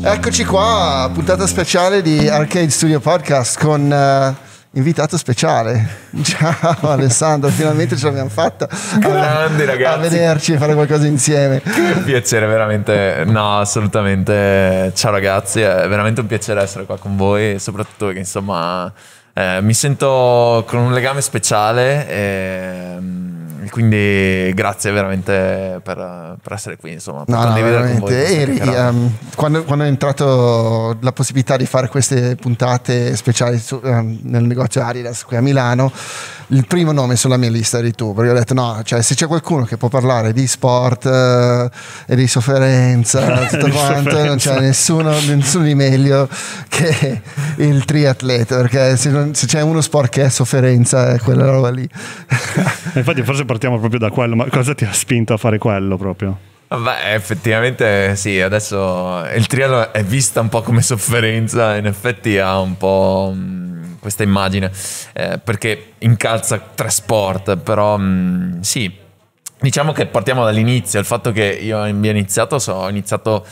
Eccoci qua, puntata speciale di Arcade Studio Podcast con uh, invitato speciale. Ciao Alessandro, finalmente ce l'abbiamo fatta. Grandi a, ragazzi. A vederci e fare qualcosa insieme. Che piacere veramente, no assolutamente. Ciao ragazzi, è veramente un piacere essere qua con voi, soprattutto perché insomma eh, mi sento con un legame speciale e ehm, quindi grazie veramente per, per essere qui insomma no, no, veramente. E, um, ehm, quando, quando, è entrato la possibilità di fare queste puntate speciali su, um, nel negozio Adidas qui a Milano il primo nome sulla mia lista di tu perché ho detto no cioè se c'è qualcuno che può parlare di sport eh, e di sofferenza tutto quanto non c'è nessuno, nessuno di meglio che il triatleta perché se non se c'è uno sport che è sofferenza è quella roba lì. Infatti forse partiamo proprio da quello, ma cosa ti ha spinto a fare quello proprio? Beh, effettivamente sì, adesso il trial è vista un po' come sofferenza, in effetti ha un po' mm, questa immagine, eh, perché incalza tre sport, però mh, mm, sì, diciamo che partiamo dall'inizio, il fatto che io abbia iniziato, so, ho iniziato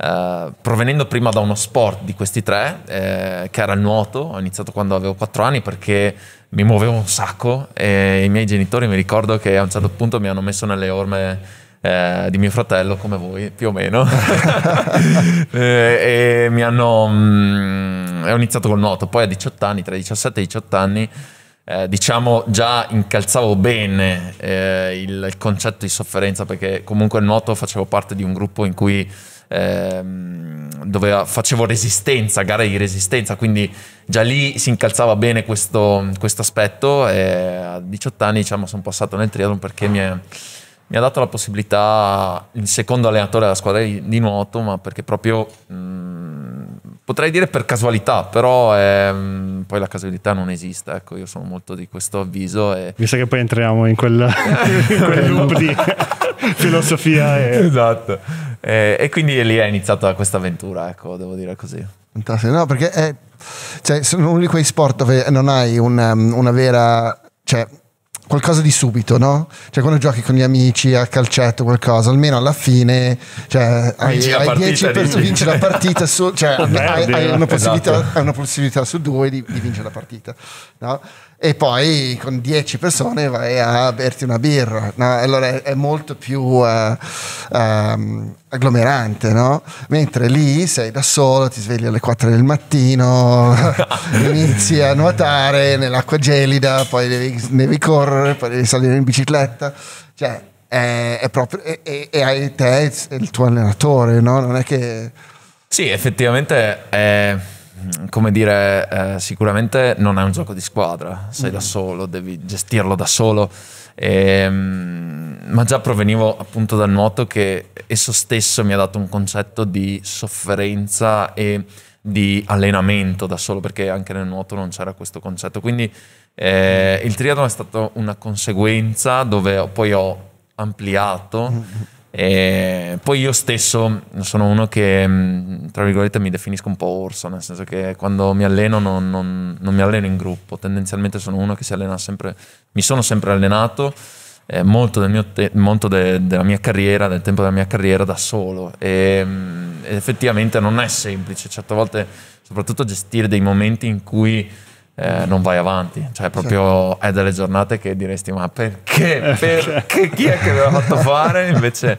eh, provenendo prima da uno sport di questi tre, eh, che era il nuoto, ho iniziato quando avevo 4 anni perché mi muovevo un sacco e i miei genitori mi ricordo che a un certo punto mi hanno messo nelle orme eh, di mio fratello come voi più o meno e, eh, e mi hanno mh, mm, ho iniziato col nuoto poi a 18 anni tra i 17 e i 18 anni eh, diciamo già incalzavo bene eh, il, il, concetto di sofferenza perché comunque noto facevo parte di un gruppo in cui ehm, dove facevo resistenza, gare di resistenza, quindi già lì si incalzava bene questo, questo aspetto e a 18 anni diciamo, sono passato nel triathlon perché mi, è, mi ha dato la possibilità il secondo allenatore della squadra di, di nuoto, ma perché proprio mh, mm, potrei dire per casualità, però ehm, poi la casualità non esiste, ecco, io sono molto di questo avviso. E... Mi sa che poi entriamo in quel, in quel loop di filosofia. E... Esatto, e, e, quindi lì è iniziata questa avventura, ecco, devo dire così. Fantastico, no, perché è, cioè, sono uno di quei sport dove non hai una, um, una vera... Cioè, qualcosa di subito, no? Cioè quando giochi con gli amici a calcetto qualcosa, almeno alla fine cioè, vinci ah, hai, la hai 10 per vincere la partita, su, cioè, hai, hai, una esatto. hai, una possibilità, su due di, di vincere la partita, no? e poi con 10 persone vai a berti una birra. No? Allora è, molto più uh, um, agglomerante, no? Mentre lì sei da solo, ti svegli alle 4 del mattino, inizi a nuotare nell'acqua gelida, poi devi, devi correre, poi devi salire in bicicletta. Cioè, è, è proprio, e, hai te il tuo allenatore, no? Non è che... Sì, effettivamente è Mm, come dire, eh, sicuramente non è un gioco di squadra, sei mm. da solo, devi gestirlo da solo. E, ehm, ma già provenivo appunto dal nuoto che esso stesso mi ha dato un concetto di sofferenza e di allenamento da solo, perché anche nel nuoto non c'era questo concetto. Quindi eh, il triathlon è stato una conseguenza dove poi ho ampliato. Mm. E poi io stesso sono uno che, mm, tra virgolette, mi definisco un po' orso, nel senso che quando mi alleno non, non, non mi alleno in gruppo, tendenzialmente sono uno che si allena sempre, mi sono sempre allenato, eh, molto, del mio molto de della mia carriera, del tempo della mia carriera da solo e mm, effettivamente non è semplice, certe volte soprattutto gestire dei momenti in cui eh, non vai avanti. Cioè, proprio certo. è delle giornate che diresti: ma perché? Eh, perché cioè, chi è che aveva fatto fare? Invece,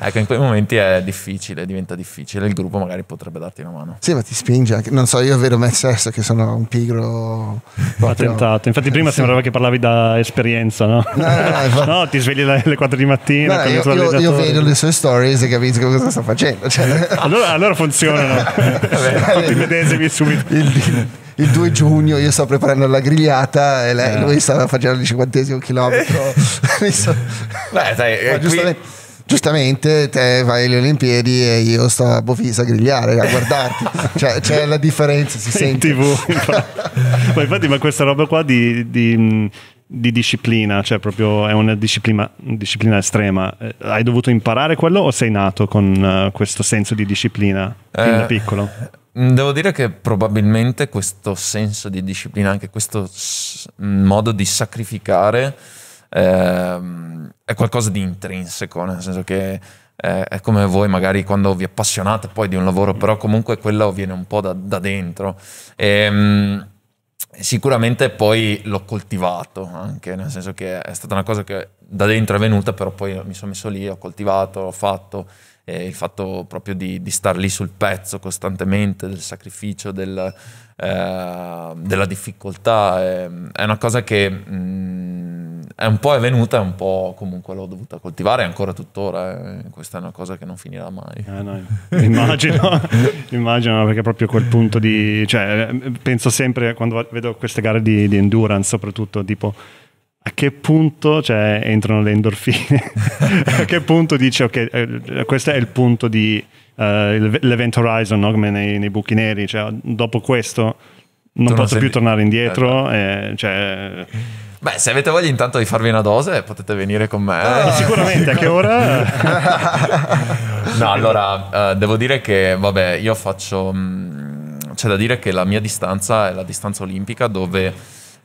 ecco, in quei momenti è difficile, diventa difficile. Il gruppo magari potrebbe darti una mano. Sì, ma ti spinge anche. Non so, io vedo me stesso che sono un pigro. Proprio... Attentato. Infatti, prima sì. sembrava che parlavi da esperienza, no? No, no, no, no ti svegli alle 4 di mattina. io, io, io, vedo le sue stories e capisco cosa sta facendo. Cioè... Allora, allora funzionano. Vabbè, ti medesimi subito. Il, il 2 giugno io sto preparando la grigliata e lei, eh. lui stava facendo il 50 chilometro. Eh, giustamente, te vai alle Olimpiadi e io sto a Bofisa a grigliare, a guardarti. Cioè, c'è la differenza, si sente. In TV, infatti. ma infatti, ma questa roba qua di, di, di disciplina, cioè proprio è una disciplina, disciplina, estrema. Eh, hai dovuto imparare quello o sei nato con questo senso di disciplina fin eh, da piccolo? Mm, devo dire che probabilmente questo senso di disciplina, anche questo mm, modo di sacrificare eh, è qualcosa di intrinseco, nel senso che eh, è come voi magari quando vi appassionate poi di un lavoro, però comunque quello viene un po' da, da dentro. E, ehm, sicuramente poi l'ho coltivato anche, nel senso che è stata una cosa che da dentro è venuta, però poi mi sono messo lì, ho coltivato, l'ho fatto, eh, il fatto proprio di, di, star lì sul pezzo costantemente, del sacrificio, del, eh, della difficoltà, eh, è una cosa che... Mh, mm, è un po' è venuta, un po' comunque l'ho dovuta coltivare ancora tuttora. Eh. Questa è una cosa che non finirà mai. Eh, no, immagino, immagino, perché proprio quel punto di. Cioè, penso sempre quando vedo queste gare di, di endurance, soprattutto tipo a che punto cioè, entrano le endorfine? a che punto dici ok, eh, questo è il punto di uh, l'event horizon, no? come nei, nei, buchi neri, cioè, dopo questo non Torno posso sempre... più tornare indietro. Eh, cioè, Beh, se avete voglia intanto di farvi una dose, potete venire con me. Ah, sicuramente, a che ora? no, allora, eh, devo dire che, vabbè, io faccio... Mh, mm, c'è da dire che la mia distanza è la distanza olimpica dove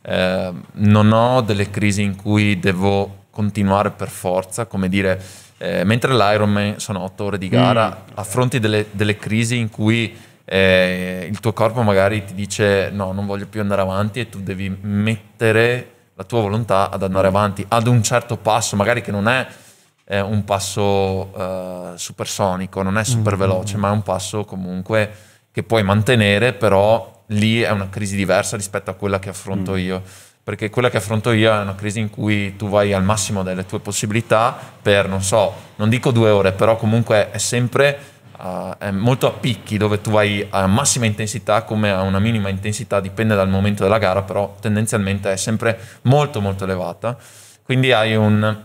eh, non ho delle crisi in cui devo continuare per forza, come dire... Eh, mentre l'Ironman sono otto ore di gara, mm. affronti delle, delle crisi in cui eh, il tuo corpo magari ti dice no, non voglio più andare avanti e tu devi mettere la tua volontà ad andare mm. avanti ad un certo passo, magari che non è eh, un passo eh, supersonico, non è mm, super veloce, mm, ma è un passo comunque che puoi mantenere, però lì è una crisi diversa rispetto a quella che affronto mm. io. Perché quella che affronto io è una crisi in cui tu vai al massimo delle tue possibilità per, non so, non dico due ore, però comunque è sempre eh, è molto a picchi dove tu vai a massima intensità come a una minima intensità, dipende dal momento della gara, però tendenzialmente è sempre molto molto elevata. Quindi hai un,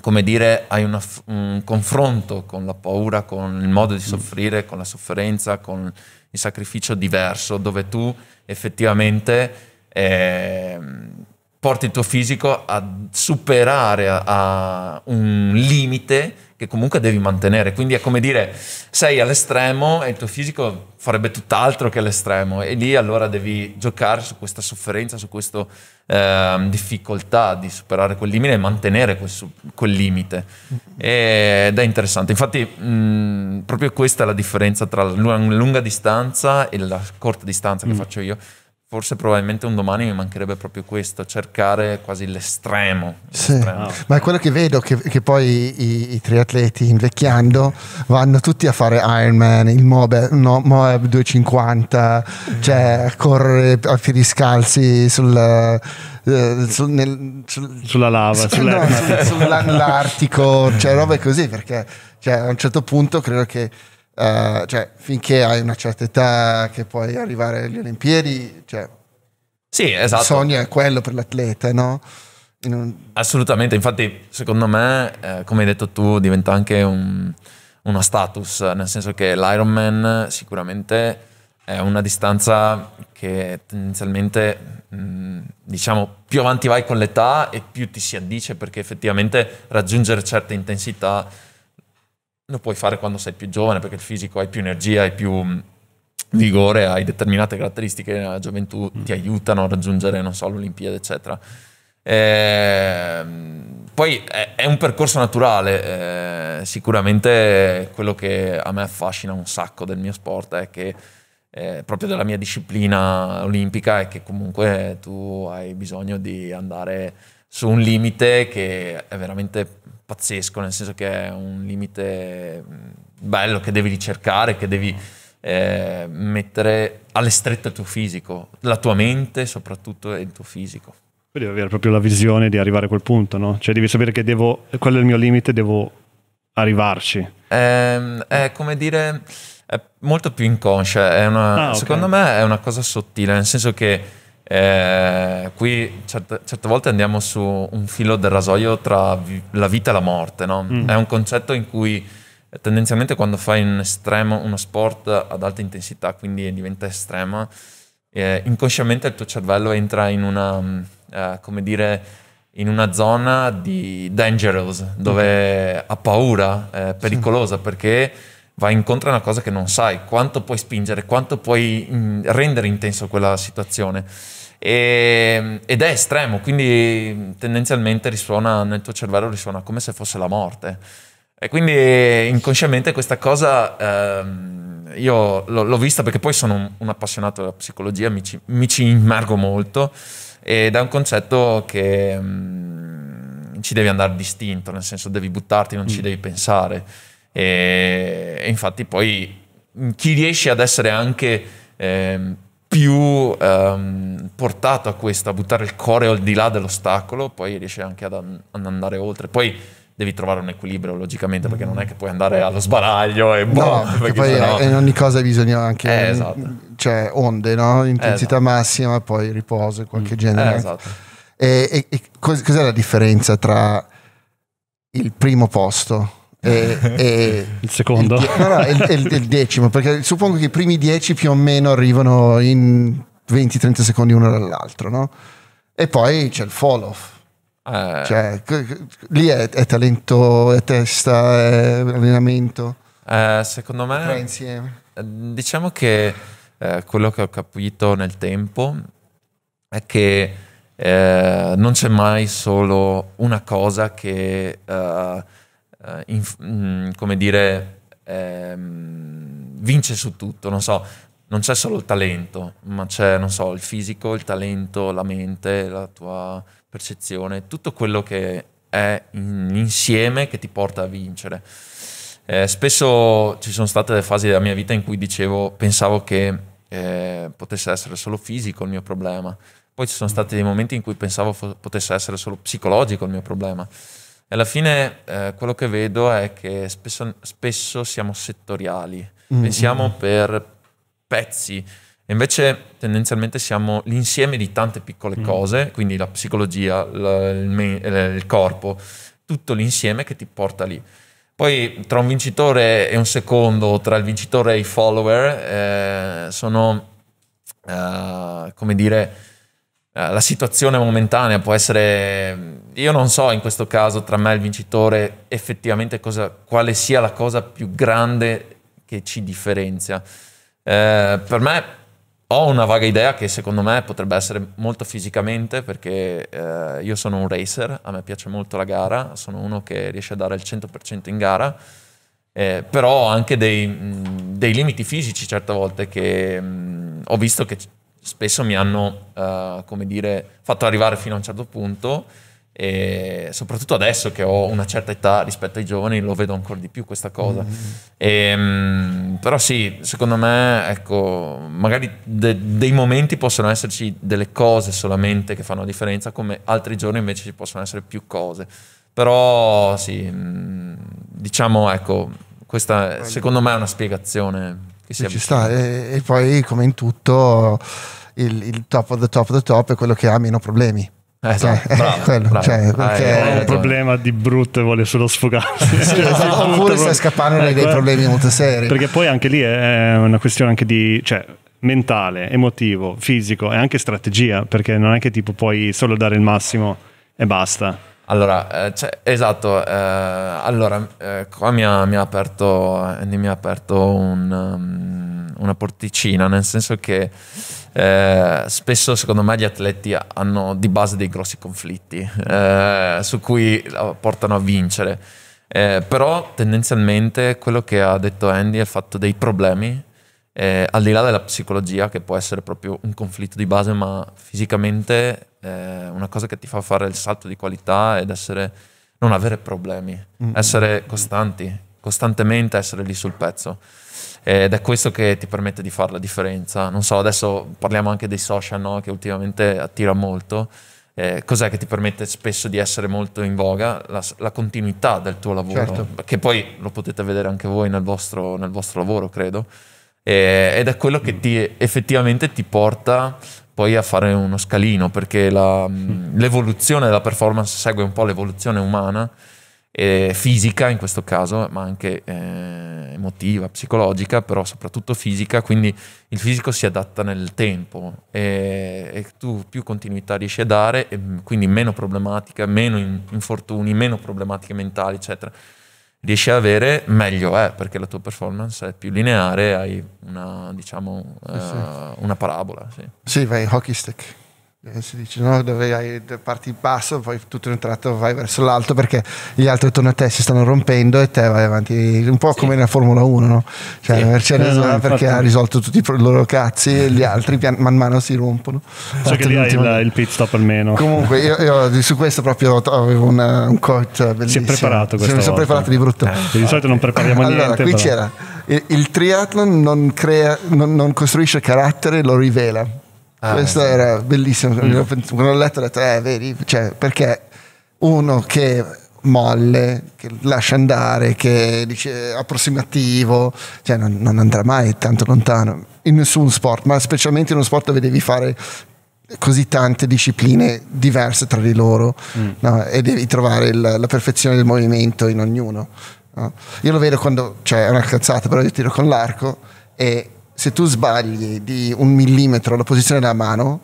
come dire, hai una, un confronto con la paura, con il modo di mm. soffrire, con la sofferenza, con il sacrificio diverso, dove tu effettivamente... Eh, porti il tuo fisico a superare a, a un limite che comunque devi mantenere. Quindi è come dire, sei all'estremo e il tuo fisico farebbe tutt'altro che all'estremo e lì allora devi giocare su questa sofferenza, su questa eh, difficoltà di superare quel limite e mantenere quel, quel limite. Mm-hmm. ed è interessante. Infatti mh, proprio questa è la differenza tra la lunga distanza e la corta distanza che mm. faccio io forse probabilmente un domani mi mancherebbe proprio questo, cercare quasi l'estremo. l'estremo. Sì. Ah, Ma è quello che vedo, che, che poi i, i, triatleti invecchiando vanno tutti a fare Ironman, il Moab, no, Moab 250, cioè correre a piedi scalzi sul... Eh, sul, nel, sul, sulla lava, su, no, sull'Artico, cioè robe così, perché cioè, a un certo punto credo che Uh, cioè, finché hai una certa età che puoi arrivare alle Olimpiadi, cioè, sì, esatto. il sogno è quello per l'atleta, no? un... Assolutamente, infatti secondo me, eh, come hai detto tu, diventa anche un, una status, nel senso che l'Ironman sicuramente è una distanza che tendenzialmente, mh, mm, diciamo, più avanti vai con l'età e più ti si addice, perché effettivamente raggiungere certe intensità lo puoi fare quando sei più giovane perché il fisico hai più energia, hai più mm, vigore, hai determinate caratteristiche che nella gioventù, mm. ti aiutano a raggiungere, non so, l'Olimpiade, eccetera. Eh, poi è, un percorso naturale, eh, sicuramente quello che a me affascina un sacco del mio sport è che eh, proprio della mia disciplina olimpica è che comunque tu hai bisogno di andare su un limite che è veramente pazzesco, nel senso che è un limite mm, bello che devi ricercare, che devi eh, mettere alle strette il tuo fisico, la tua mente soprattutto e il tuo fisico. Devi avere proprio la visione di arrivare a quel punto, no? Cioè devi sapere che devo, quello è il mio limite, devo arrivarci. Eh, è come dire, è molto più inconscia, una, ah, okay. secondo me è una cosa sottile, nel senso che eh, qui certe, certe, volte andiamo su un filo del rasoio tra vi, la vita e la morte, no? mm. È un concetto in cui tendenzialmente quando fai un estremo, uno sport ad alta intensità, quindi diventa estrema, eh, inconsciamente il tuo cervello entra in una, mm, eh, come dire, in una zona di dangerous, dove mm. ha paura, è eh, pericolosa, sì. perché vai incontro a una cosa che non sai, quanto puoi spingere, quanto puoi mm, rendere intenso quella situazione. E, ehm, ed è estremo, quindi mm, tendenzialmente risuona nel tuo cervello, risuona come se fosse la morte. E quindi eh, inconsciamente questa cosa ehm, io l'ho, l'ho, vista perché poi sono un, un appassionato della psicologia, mi ci, mi ci, immergo molto ed è un concetto che mh, mm, ci devi andare distinto, nel senso devi buttarti, non mm. ci devi pensare e, infatti poi chi riesce ad essere anche eh, più ehm, portato a questo, a buttare il core al di là dell'ostacolo, poi riesce anche ad, an- ad andare oltre. Poi devi trovare un equilibrio logicamente perché non è che puoi andare allo sbaraglio e boh, no, perché poi sennò... in ogni cosa bisogna anche eh, esatto. cioè, onde no? intensità esatto. massima poi riposo in qualche mm, genere eh, esatto. e, e, e cos- cos'è la differenza tra il primo posto e, eh, e eh, il secondo? Il, no, no, il, il, il, decimo, perché suppongo che i primi dieci più o meno arrivano in 20-30 secondi uno dall'altro, no? E poi c'è il follow-off. Eh. Cioè, lì è, è, talento, è testa, è allenamento. Eh, secondo me, insieme. Eh, diciamo che eh, quello che ho capito nel tempo è che non c'è mai solo una cosa che eh, inf- mm, come dire, ehm, vince su tutto, non so, non c'è solo il talento, ma c'è, non so, il fisico, il talento, la mente, la tua percezione, tutto quello che è insieme che ti porta a vincere. Eh, spesso ci sono state fasi della mia vita in cui dicevo, pensavo che eh, potesse essere solo fisico il mio problema, poi ci sono stati dei momenti in cui pensavo fo- potesse essere solo psicologico il mio problema alla fine eh, quello che vedo è che spesso, spesso siamo settoriali, mm-hmm. pensiamo per pezzi, invece tendenzialmente siamo l'insieme di tante piccole mm-hmm. cose, quindi la psicologia, la, il, me- eh, il corpo, tutto l'insieme che ti porta lì. Poi tra un vincitore e un secondo, tra il vincitore e i follower, eh, sono, eh, come dire, eh, la situazione momentanea può essere io non so in questo caso tra me e il vincitore effettivamente cosa, quale sia la cosa più grande che ci differenzia. Eh, per me ho una vaga idea che secondo me potrebbe essere molto fisicamente perché eh, io sono un racer, a me piace molto la gara, sono uno che riesce a dare il 100% in gara, eh, però ho anche dei, dei, limiti fisici certe volte che mh, ho visto che spesso mi hanno, uh, come dire, fatto arrivare fino a un certo punto e soprattutto adesso che ho una certa età rispetto ai giovani lo vedo ancora di più questa cosa mm-hmm. e, ehm, però sì secondo me ecco magari de- dei momenti possono esserci delle cose solamente che fanno differenza come altri giorni invece ci possono essere più cose però sì mm, diciamo ecco questa secondo me è una spiegazione che si ci sta e, e poi come in tutto il, il top of the top of the top è quello che ha meno problemi eh, esatto, cioè, eh, bravo, quello, bravo. Cioè, ah, perché un problema di brutto e vuole solo sfogarsi. Sì, esatto. Oppure stai scappando eh, dai problemi molto seri. Perché poi anche lì è una questione anche di... Cioè, mentale, emotivo, fisico e anche strategia, perché non è che tipo puoi solo dare il massimo e basta. Allora, eh, cioè, esatto, eh, allora, eh, qua mi ha, mi ha, aperto, eh, mi ha aperto un, um, una porticina, nel senso che eh, spesso secondo me gli atleti hanno di base dei grossi conflitti eh, su cui portano a vincere. Eh, però tendenzialmente quello che ha detto Andy è il fatto dei problemi, eh, al di là della psicologia che può essere proprio un conflitto di base, ma fisicamente eh, una cosa che ti fa fare il salto di qualità ed essere, non avere problemi, mm-hmm. essere costanti, costantemente essere lì sul pezzo ed è questo che ti permette di fare la differenza. Non so, adesso parliamo anche dei social, no? che ultimamente attira molto. Eh, cos'è che ti permette spesso di essere molto in voga? La, la continuità del tuo lavoro, certo. che poi lo potete vedere anche voi nel vostro, nel vostro lavoro, credo. E, ed è quello che ti, effettivamente ti porta poi a fare uno scalino, perché la, mm. l'evoluzione della performance segue un po' l'evoluzione umana eh, fisica in questo caso, ma anche eh, emotiva, psicologica, però soprattutto fisica, quindi il fisico si adatta nel tempo e, eh, e tu più continuità riesci a dare, e quindi meno problematica, meno in, infortuni, meno problematiche mentali, eccetera. Riesci a avere, meglio è, perché la tua performance è più lineare, hai una, diciamo, eh sì. una parabola. Sì. sì, vai hockey stick. Eh, si dice no, dove hai, parti il basso, poi tutto in un tratto vai verso l'alto perché gli altri attorno a te si stanno rompendo e te vai avanti, un po' sì. come nella Formula 1, no? Cioè sì. Mercedes no, no, perché ha risolto tutti i loro cazzi e gli altri pian, man mano si rompono. So che lì hai il, il, pit stop almeno. Comunque io, io su questo proprio avevo una, un coach bellissimo. Si è preparato questo. Mi sono preparato di brutto. Eh, di solito non prepariamo niente. Allora, qui però. c'era il, il triathlon non, crea, non, non costruisce carattere, lo rivela Ah, Questo eh. era bellissimo. Mm. Quando l'ho letto ho detto, eh, vedi, cioè, perché uno che molle, che lascia andare, che dice approssimativo, cioè non, non, andrà mai tanto lontano in nessun sport, ma specialmente in uno sport dove devi fare così tante discipline diverse tra di loro mm. no? e devi trovare il, la perfezione del movimento in ognuno. No? Io lo vedo quando, cioè è una cazzata, però io tiro con l'arco e se tu sbagli di un millimetro la posizione della mano,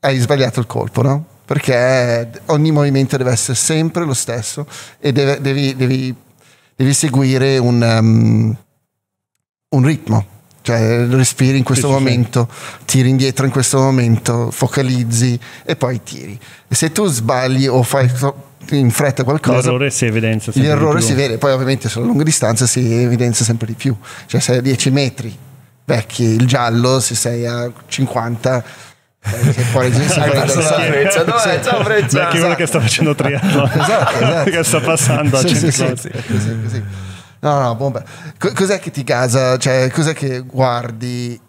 hai sbagliato il colpo, no? Perché ogni movimento deve essere sempre lo stesso e deve, devi, devi, devi, seguire un, um, un ritmo cioè respiri in questo sì, momento, sì. tiri indietro in questo momento, focalizzi e poi tiri. E se tu sbagli o fai in fretta qualcosa, l'errore si evidenzia. L'errore si vede, poi ovviamente sulla lunga distanza si evidenza sempre di più, cioè sei a 10 metri vecchi, il giallo se sei a 50 che poi si perso la frezza dov'è? Sì. ciao frezza vecchio quello che sta facendo esatto, triathlon esatto, esatto. che sta passando sì, a sì, sì, no no bomba cos'è che ti casa cioè cos'è che guardi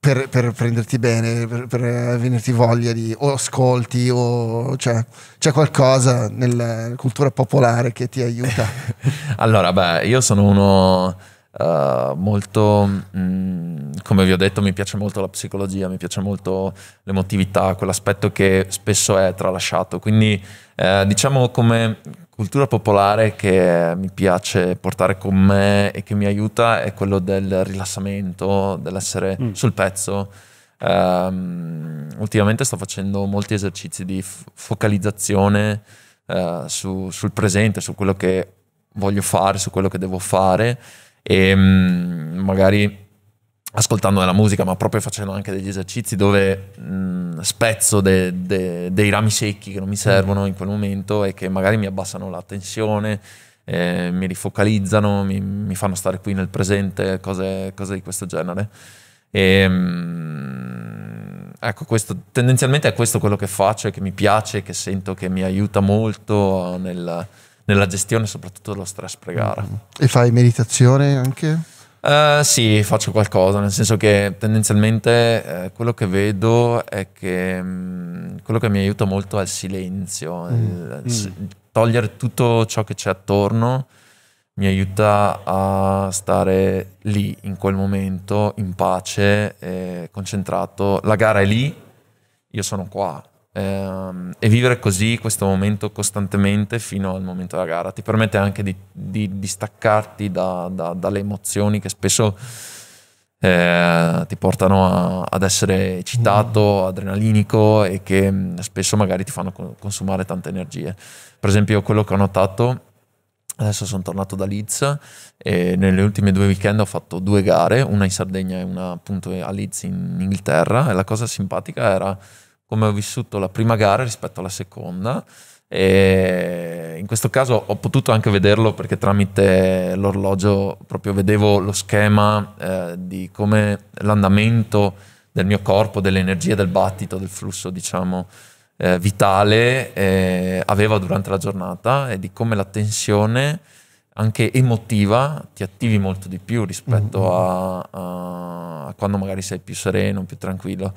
per, per prenderti bene per, per, venirti voglia di o ascolti o cioè c'è qualcosa nella cultura popolare che ti aiuta allora beh io sono uno Uh, molto, mh, mm, come vi ho detto, mi piace molto la psicologia, mi piace molto l'emotività, quell'aspetto che spesso è tralasciato. Quindi eh, diciamo come cultura popolare che mi piace portare con me e che mi aiuta è quello del rilassamento, dell'essere mm. sul pezzo. Um, ultimamente sto facendo molti esercizi di focalizzazione uh, su, sul presente, su quello che voglio fare, su quello che devo fare e mm, magari ascoltando della musica, ma proprio facendo anche degli esercizi dove mh, mm, spezzo de, de, dei rami secchi che non mi servono in quel momento e che magari mi abbassano la tensione, eh, mi rifocalizzano, mi, mi, fanno stare qui nel presente, cose, cose di questo genere. E, mh, mm, ecco, questo, tendenzialmente è questo quello che faccio e che mi piace, che sento che mi aiuta molto nel nella gestione soprattutto dello stress pre-gara. E fai meditazione anche? Uh, sì, faccio qualcosa, nel senso che tendenzialmente eh, quello che vedo è che mh, mm, quello che mi aiuta molto è il silenzio, mm. Il, mm. togliere tutto ciò che c'è attorno mi aiuta a stare lì in quel momento in pace, concentrato. La gara è lì, io sono qua, Ehm, e vivere così questo momento costantemente fino al momento della gara ti permette anche di, di, di staccarti da, da, dalle emozioni che spesso eh, ti portano a, ad essere eccitato, mm-hmm. adrenalinico e che mm, spesso magari ti fanno consumare tante energie. Per esempio quello che ho notato, adesso sono tornato da Leeds e nelle ultime due weekend ho fatto due gare, una in Sardegna e una appunto a Leeds in Inghilterra e la cosa simpatica era come ho vissuto la prima gara rispetto alla seconda. E in questo caso ho potuto anche vederlo perché tramite l'orologio proprio vedevo lo schema eh, di come l'andamento del mio corpo, dell'energia, del battito, del flusso, diciamo, eh, vitale eh, aveva durante la giornata e di come la tensione anche emotiva ti attivi molto di più rispetto mm -hmm. a, a, a quando magari sei più sereno, più tranquillo.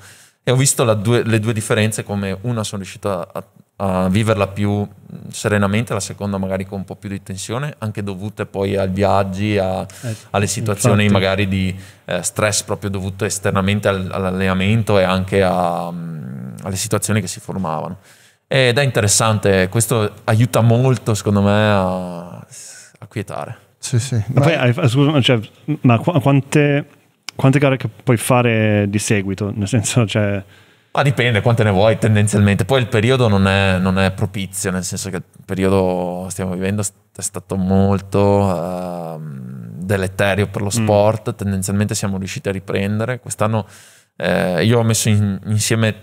E ho visto due, le due differenze come una sono riuscito a, a, viverla più serenamente, la seconda magari con un po' più di tensione, anche dovute poi ai viaggi, a, eh, alle situazioni infatti. magari di eh, stress proprio dovuto esternamente al, all'allenamento e anche a, mh, alle situazioni che si formavano. Ed è interessante, questo aiuta molto secondo me a, a quietare. Sì, sì. Ma, ma poi, scusa, cioè, ma qu- quante quante gare che puoi fare di seguito? Nel senso, cioè... Ma ah, dipende quante ne vuoi tendenzialmente. Poi il periodo non è, non è propizio, nel senso che il periodo che stiamo vivendo è stato molto uh, deleterio per lo mm. sport. Mm. Tendenzialmente siamo riusciti a riprendere. Quest'anno eh, io ho messo in, insieme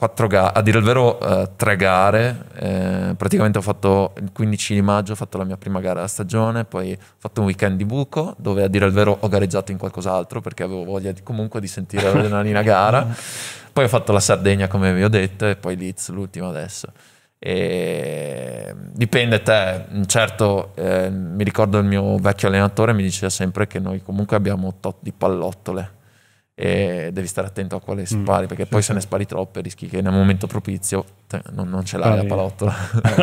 quattro gare, a dire il vero eh, tre gare, eh, praticamente ho fatto il 15 di maggio, ho fatto la mia prima gara della stagione, poi ho fatto un weekend di buco dove a dire il vero ho gareggiato in qualcos'altro perché avevo voglia di, comunque di sentire l'adrenalina gara, poi ho fatto la Sardegna come vi ho detto e poi Leeds l'ultima adesso. E dipende te, mm, certo eh, mi ricordo il mio vecchio allenatore mi diceva sempre che noi comunque abbiamo tot di pallottole e devi stare attento a quale mm, spari, mm, perché certo. poi se ne spari troppe rischi che nel momento propizio te, non, non, ce l'hai spari. la palottola.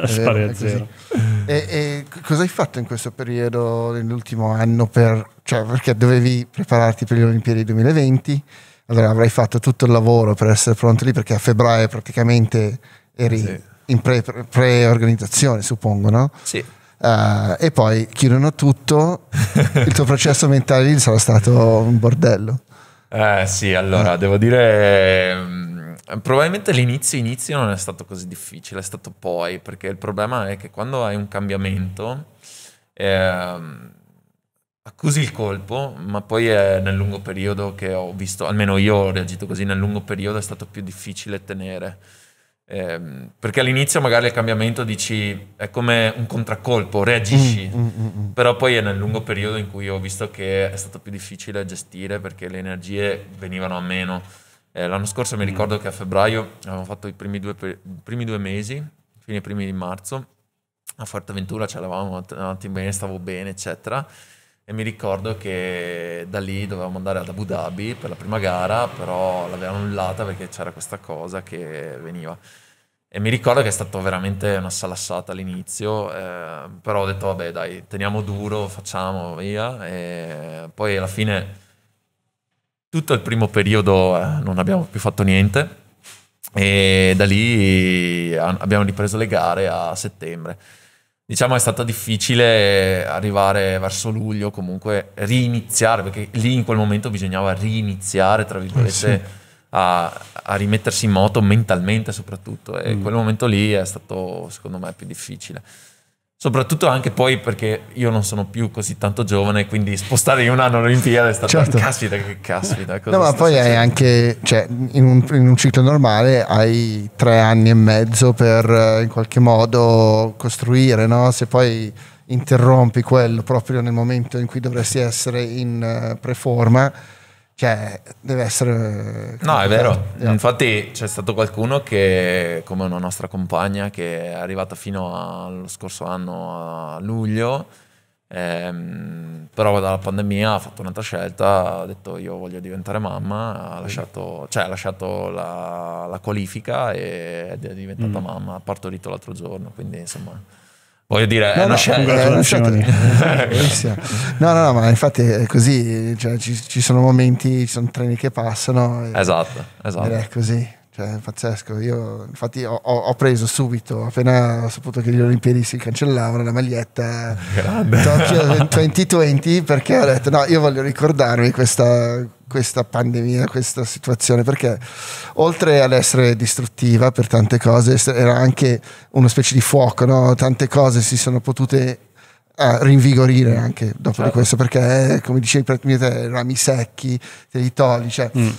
Eh, spari a zero. E, e cosa hai fatto in questo periodo, nell'ultimo anno, per, cioè, perché dovevi prepararti per le Olimpiadi 2020? Allora avrai fatto tutto il lavoro per essere pronto lì, perché a febbraio praticamente eri sì. in pre, pre-organizzazione, suppongo, no? Sì. Uh, e poi chiudono tutto, il tuo processo mentale lì sarà stato un bordello. Eh sì, allora mm. devo dire, mm, probabilmente l'inizio inizio non è stato così difficile, è stato poi, perché il problema è che quando hai un cambiamento eh, accusi il colpo, ma poi è nel lungo periodo che ho visto, almeno io ho reagito così, nel lungo periodo è stato più difficile tenere. Eh, perché all'inizio magari il cambiamento dici è come un contraccolpo, reagisci, mm, mm, mm, mm, però poi è nel lungo periodo in cui ho visto che è stato più difficile gestire perché le energie venivano a meno. Eh, l'anno scorso mi mm. ricordo che a febbraio avevamo fatto i primi due, primi due mesi, fine primi di marzo, a Forteventura ce l'avevamo andati bene, stavo bene, eccetera e mi ricordo che da lì dovevamo andare ad Abu Dhabi per la prima gara, però l'avevano annullata perché c'era questa cosa che veniva. E mi ricordo che è stata veramente una salassata all'inizio, eh, però ho detto vabbè dai, teniamo duro, facciamo, via. E poi alla fine tutto il primo periodo eh, non abbiamo più fatto niente e da lì eh, abbiamo ripreso le gare a settembre diciamo è stata difficile arrivare verso luglio, comunque riniziare, perché lì in quel momento bisognava riniziare, tra virgolette, eh sì. a, a, rimettersi in moto mentalmente soprattutto. E mm. quel momento lì è stato, secondo me, più difficile. Soprattutto anche poi perché io non sono più così tanto giovane, quindi spostare in un anno l'Olimpiade è stato certo. caspita, che caspita. no, ma poi succedendo? hai anche, cioè, in un, in un, ciclo normale hai tre anni e mezzo per eh, in qualche modo costruire, no? Se poi interrompi quello proprio nel momento in cui dovresti essere in uh, preforma cioè, deve essere... No, è vero. Yeah. Eh. Infatti c'è stato qualcuno che, come una nostra compagna, che è arrivata fino allo scorso anno a luglio, ehm, però dalla pandemia ha fatto un'altra scelta, ha detto io voglio diventare mamma, ha lasciato, cioè, ha lasciato la, la, qualifica e è diventata mm. mamma, ha partorito l'altro giorno, quindi insomma... Voglio dire, no, è una scelta. Eh, Stato... no, no, no, ma infatti è così, cioè, ci, ci, sono momenti, ci sono treni che passano. Esatto, esatto. È così. Cioè, è pazzesco. Io, infatti, ho, ho, preso subito, appena ho saputo che gli Olimpiadi si cancellavano, la maglietta Grande. Tokyo 2020 perché ho detto: no, io voglio ricordarmi questa, questa pandemia, questa situazione, perché oltre ad essere distruttiva per tante cose, era anche una specie di fuoco, no? tante cose si sono potute a rinvigorire anche dopo certo. di questo perché eh, come dicevi prima te rami secchi te li togli cioè mm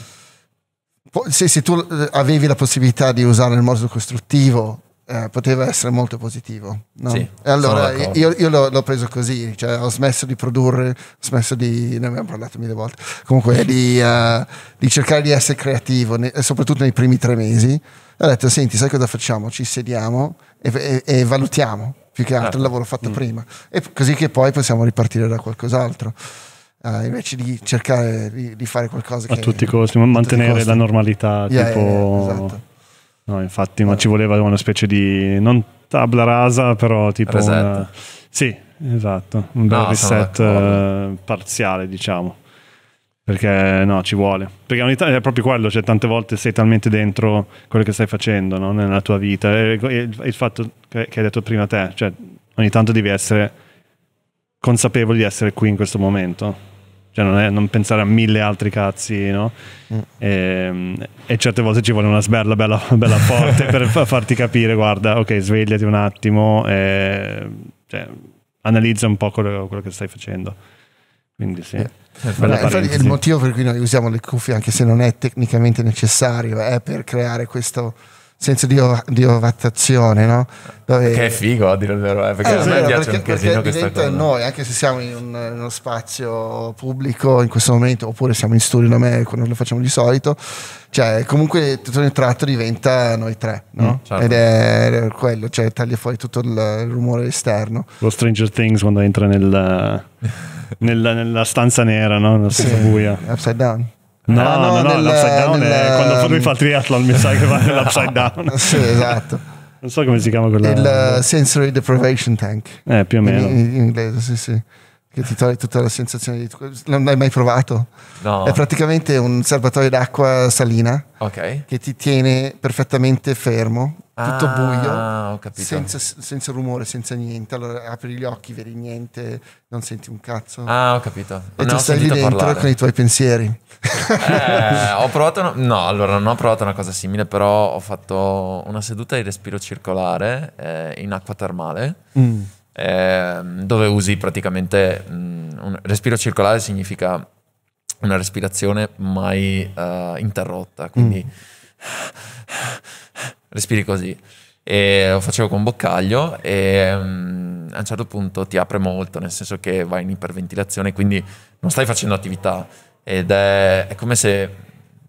se, se, tu eh, avevi la possibilità di usare il modulo costruttivo, eh, poteva essere molto positivo. No? Sì, e allora io, io l'ho, l'ho, preso così, cioè, ho smesso di produrre, ho smesso di, ne abbiamo parlato mille volte, comunque di, uh, di cercare di essere creativo, ne, soprattutto nei primi tre mesi. Ho detto, senti, sai cosa facciamo? Ci sediamo e, e, e valutiamo più che altro ah, il certo. lavoro fatto mh. Mm. prima, e così che poi possiamo ripartire da qualcos'altro. Uh, invece di cercare di, di, fare qualcosa a che, tutti i costi, mantenere costi. la normalità. Yeah, tipo... yeah, esatto. No, infatti, ma ci voleva una specie di non tabla rasa, però tipo una... sì, esatto, un bel no, reset uh, parziale, diciamo. Perché no, ci vuole. Perché in Italia è proprio quello, cioè tante volte sei talmente dentro quello che stai facendo no? nella tua vita. E, e il fatto che, che hai detto prima te, cioè ogni tanto devi essere consapevoli di essere qui in questo momento cioè non, è, non, pensare a mille altri cazzi, no? Mm. E, ehm, e, certe volte ci vuole una sberla bella, bella forte per farti capire, guarda, ok, svegliati un attimo, e, eh, cioè, analizza un po' quello, quello, che stai facendo. Quindi sì. Yeah. Beh, il motivo per cui noi usiamo le cuffie, anche se non è tecnicamente necessario, è per creare questo senso di, or- di rotazione, no? Dove... Che è figo a dire il vero, eh, perché eh, a me vero, piace perché, un casino questa cosa. noi, anche se siamo in, un, in, uno spazio pubblico in questo momento, oppure siamo in studio non, me, come lo facciamo di solito, cioè comunque tutto il tratto diventa noi tre, no? Mm, certo. Ed è quello, cioè taglia fuori tutto il, il rumore esterno. Lo Stranger Things quando entra nel, nella, nella, stanza nera, no? Nella stanza sì, buia. Upside down. No, ah, no, no, nel, l'upside down nel, è quando lui fa triathlon, mi sa che va nell'upside ah, down. sì, esatto. Non so come si chiama quello. Il uh, sensory deprivation tank. Eh, più o meno. In, in, inglese, sì, sì. Che ti togli tutta la sensazione di. Non l'hai mai provato? No. È praticamente un serbatoio d'acqua salina. Ok. Che ti tiene perfettamente fermo tutto ah, buio, senza, senza, rumore, senza niente. Allora apri gli occhi, vedi niente, non senti un cazzo. Ah, ho capito. E no, tu stai lì dentro parlare. con i tuoi pensieri. Eh, ho provato, una, no, allora non ho provato una cosa simile, però ho fatto una seduta di respiro circolare eh, in acqua termale. Mm. Eh, dove usi praticamente mh, mm, un respiro circolare significa una respirazione mai uh, interrotta, quindi mm respiri così. E lo facevo con boccaglio e mm, a un certo punto ti apre molto, nel senso che vai in iperventilazione, quindi non stai facendo attività ed è, è come se,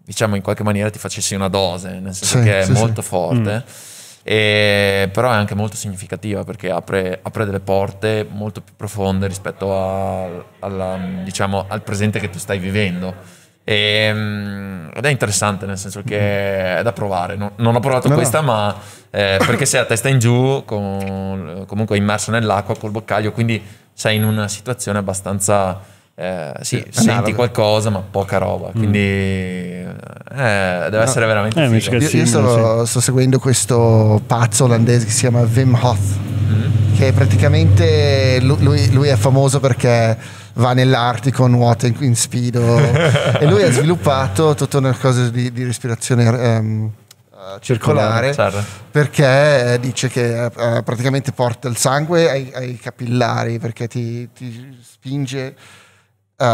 diciamo, in qualche maniera ti facessi una dose, nel senso sì, che è sì, molto sì. forte. Mm. E, però è anche molto significativa perché apre, apre delle porte molto più profonde rispetto a, alla, diciamo, al presente che tu stai vivendo e, ehm, ed è interessante nel senso che è da provare. Non, non ho provato no, questa, no. ma eh, perché sei a testa in giù, con, comunque immerso nell'acqua col boccaglio, quindi sei in una situazione abbastanza. Eh, sì, sì senti qualcosa, ma poca roba. Mm. Quindi mm. eh, deve essere veramente. Eh, io, io sto, sto, seguendo questo pazzo olandese che si chiama Wim Hof, mm. che praticamente lui, lui è famoso perché va nell'Artico, nuota in, in speedo e lui ha sviluppato tutta una cosa di, di respirazione ehm, eh, circolare, circolare certo. perché eh, dice che eh, eh, praticamente porta il sangue ai, ai capillari perché ti, ti spinge uh,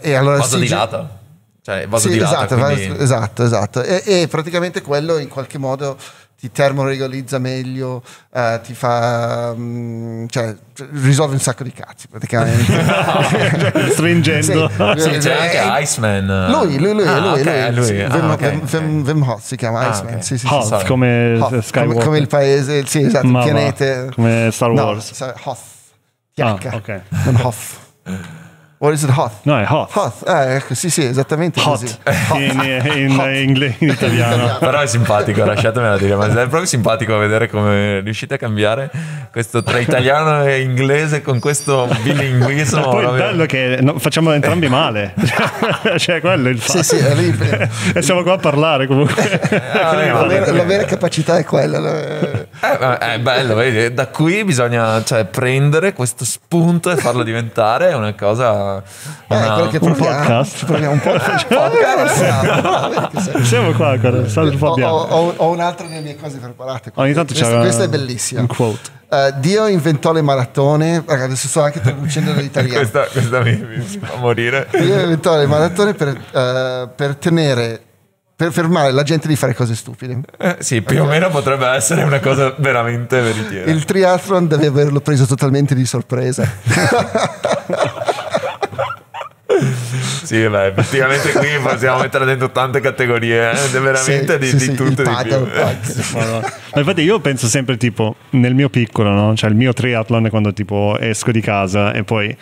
e allora vasodilata cioè vasodilata sì, esatto, quindi... esatto, esatto, e, e praticamente quello in qualche modo ti termoregolizza meglio, eh, ti fa. Um, cioè, risolve un sacco di cazzi praticamente. Cioè, stringendo. Sì, sì, c'è anche eh, Iceman. Lui, lui, lui, ah, lui, okay, lui. lui. Ah, Vem, okay, Vem, Vem, Vem si chiama ah, Iceman. Okay. Sì, sì, Hoth, sì, come come, come, il paese, sì, esatto, il pianeta. Come Star Wars. No, Hoth. Ah, okay. Hoth. What is it hot? No, è hot. Hot, eh, ecco, sì, sì, esattamente hot. così. Hot. In, in, hot. Inglese, in italiano. Però è simpatico, lasciatemelo dire, ma è proprio simpatico vedere come riuscite a cambiare questo tra italiano e inglese con questo bilinguismo. Ma poi proprio... è bello che no, facciamo entrambi male. cioè, quello è il fatto. Sì, sì, è lì. e siamo qua a parlare comunque. Ah, la, vera, la vera capacità è quella. La... Eh, eh, è bello, vedi? da qui bisogna cioè, prendere questo spunto e farlo diventare una cosa... Eh, una, eh, che un podcast. Proviamo un podcast. podcast. Siamo qua, guarda, eh, Sandro Fabiano. Ho, ho, ho un'altra delle mie cose preparate. Quindi. Ogni tanto questa, questa è bellissima. Un quote. Uh, Dio inventò le maratone. Ragazzi, adesso sto anche traducendo l'italiano. questa, questa mi, mi fa morire. Dio inventò le maratone per, uh, per tenere per fermare la gente di fare cose stupide. Eh, sì, più okay. o meno potrebbe essere una cosa veramente veritiera. Il triathlon deve averlo preso totalmente di sorpresa. sì, beh, effettivamente qui possiamo mettere dentro tante categorie, eh? veramente sì, di, sì, di sì, tutto paddle, Ma infatti io penso sempre tipo, nel mio piccolo, no? Cioè il mio triathlon è quando tipo esco di casa e poi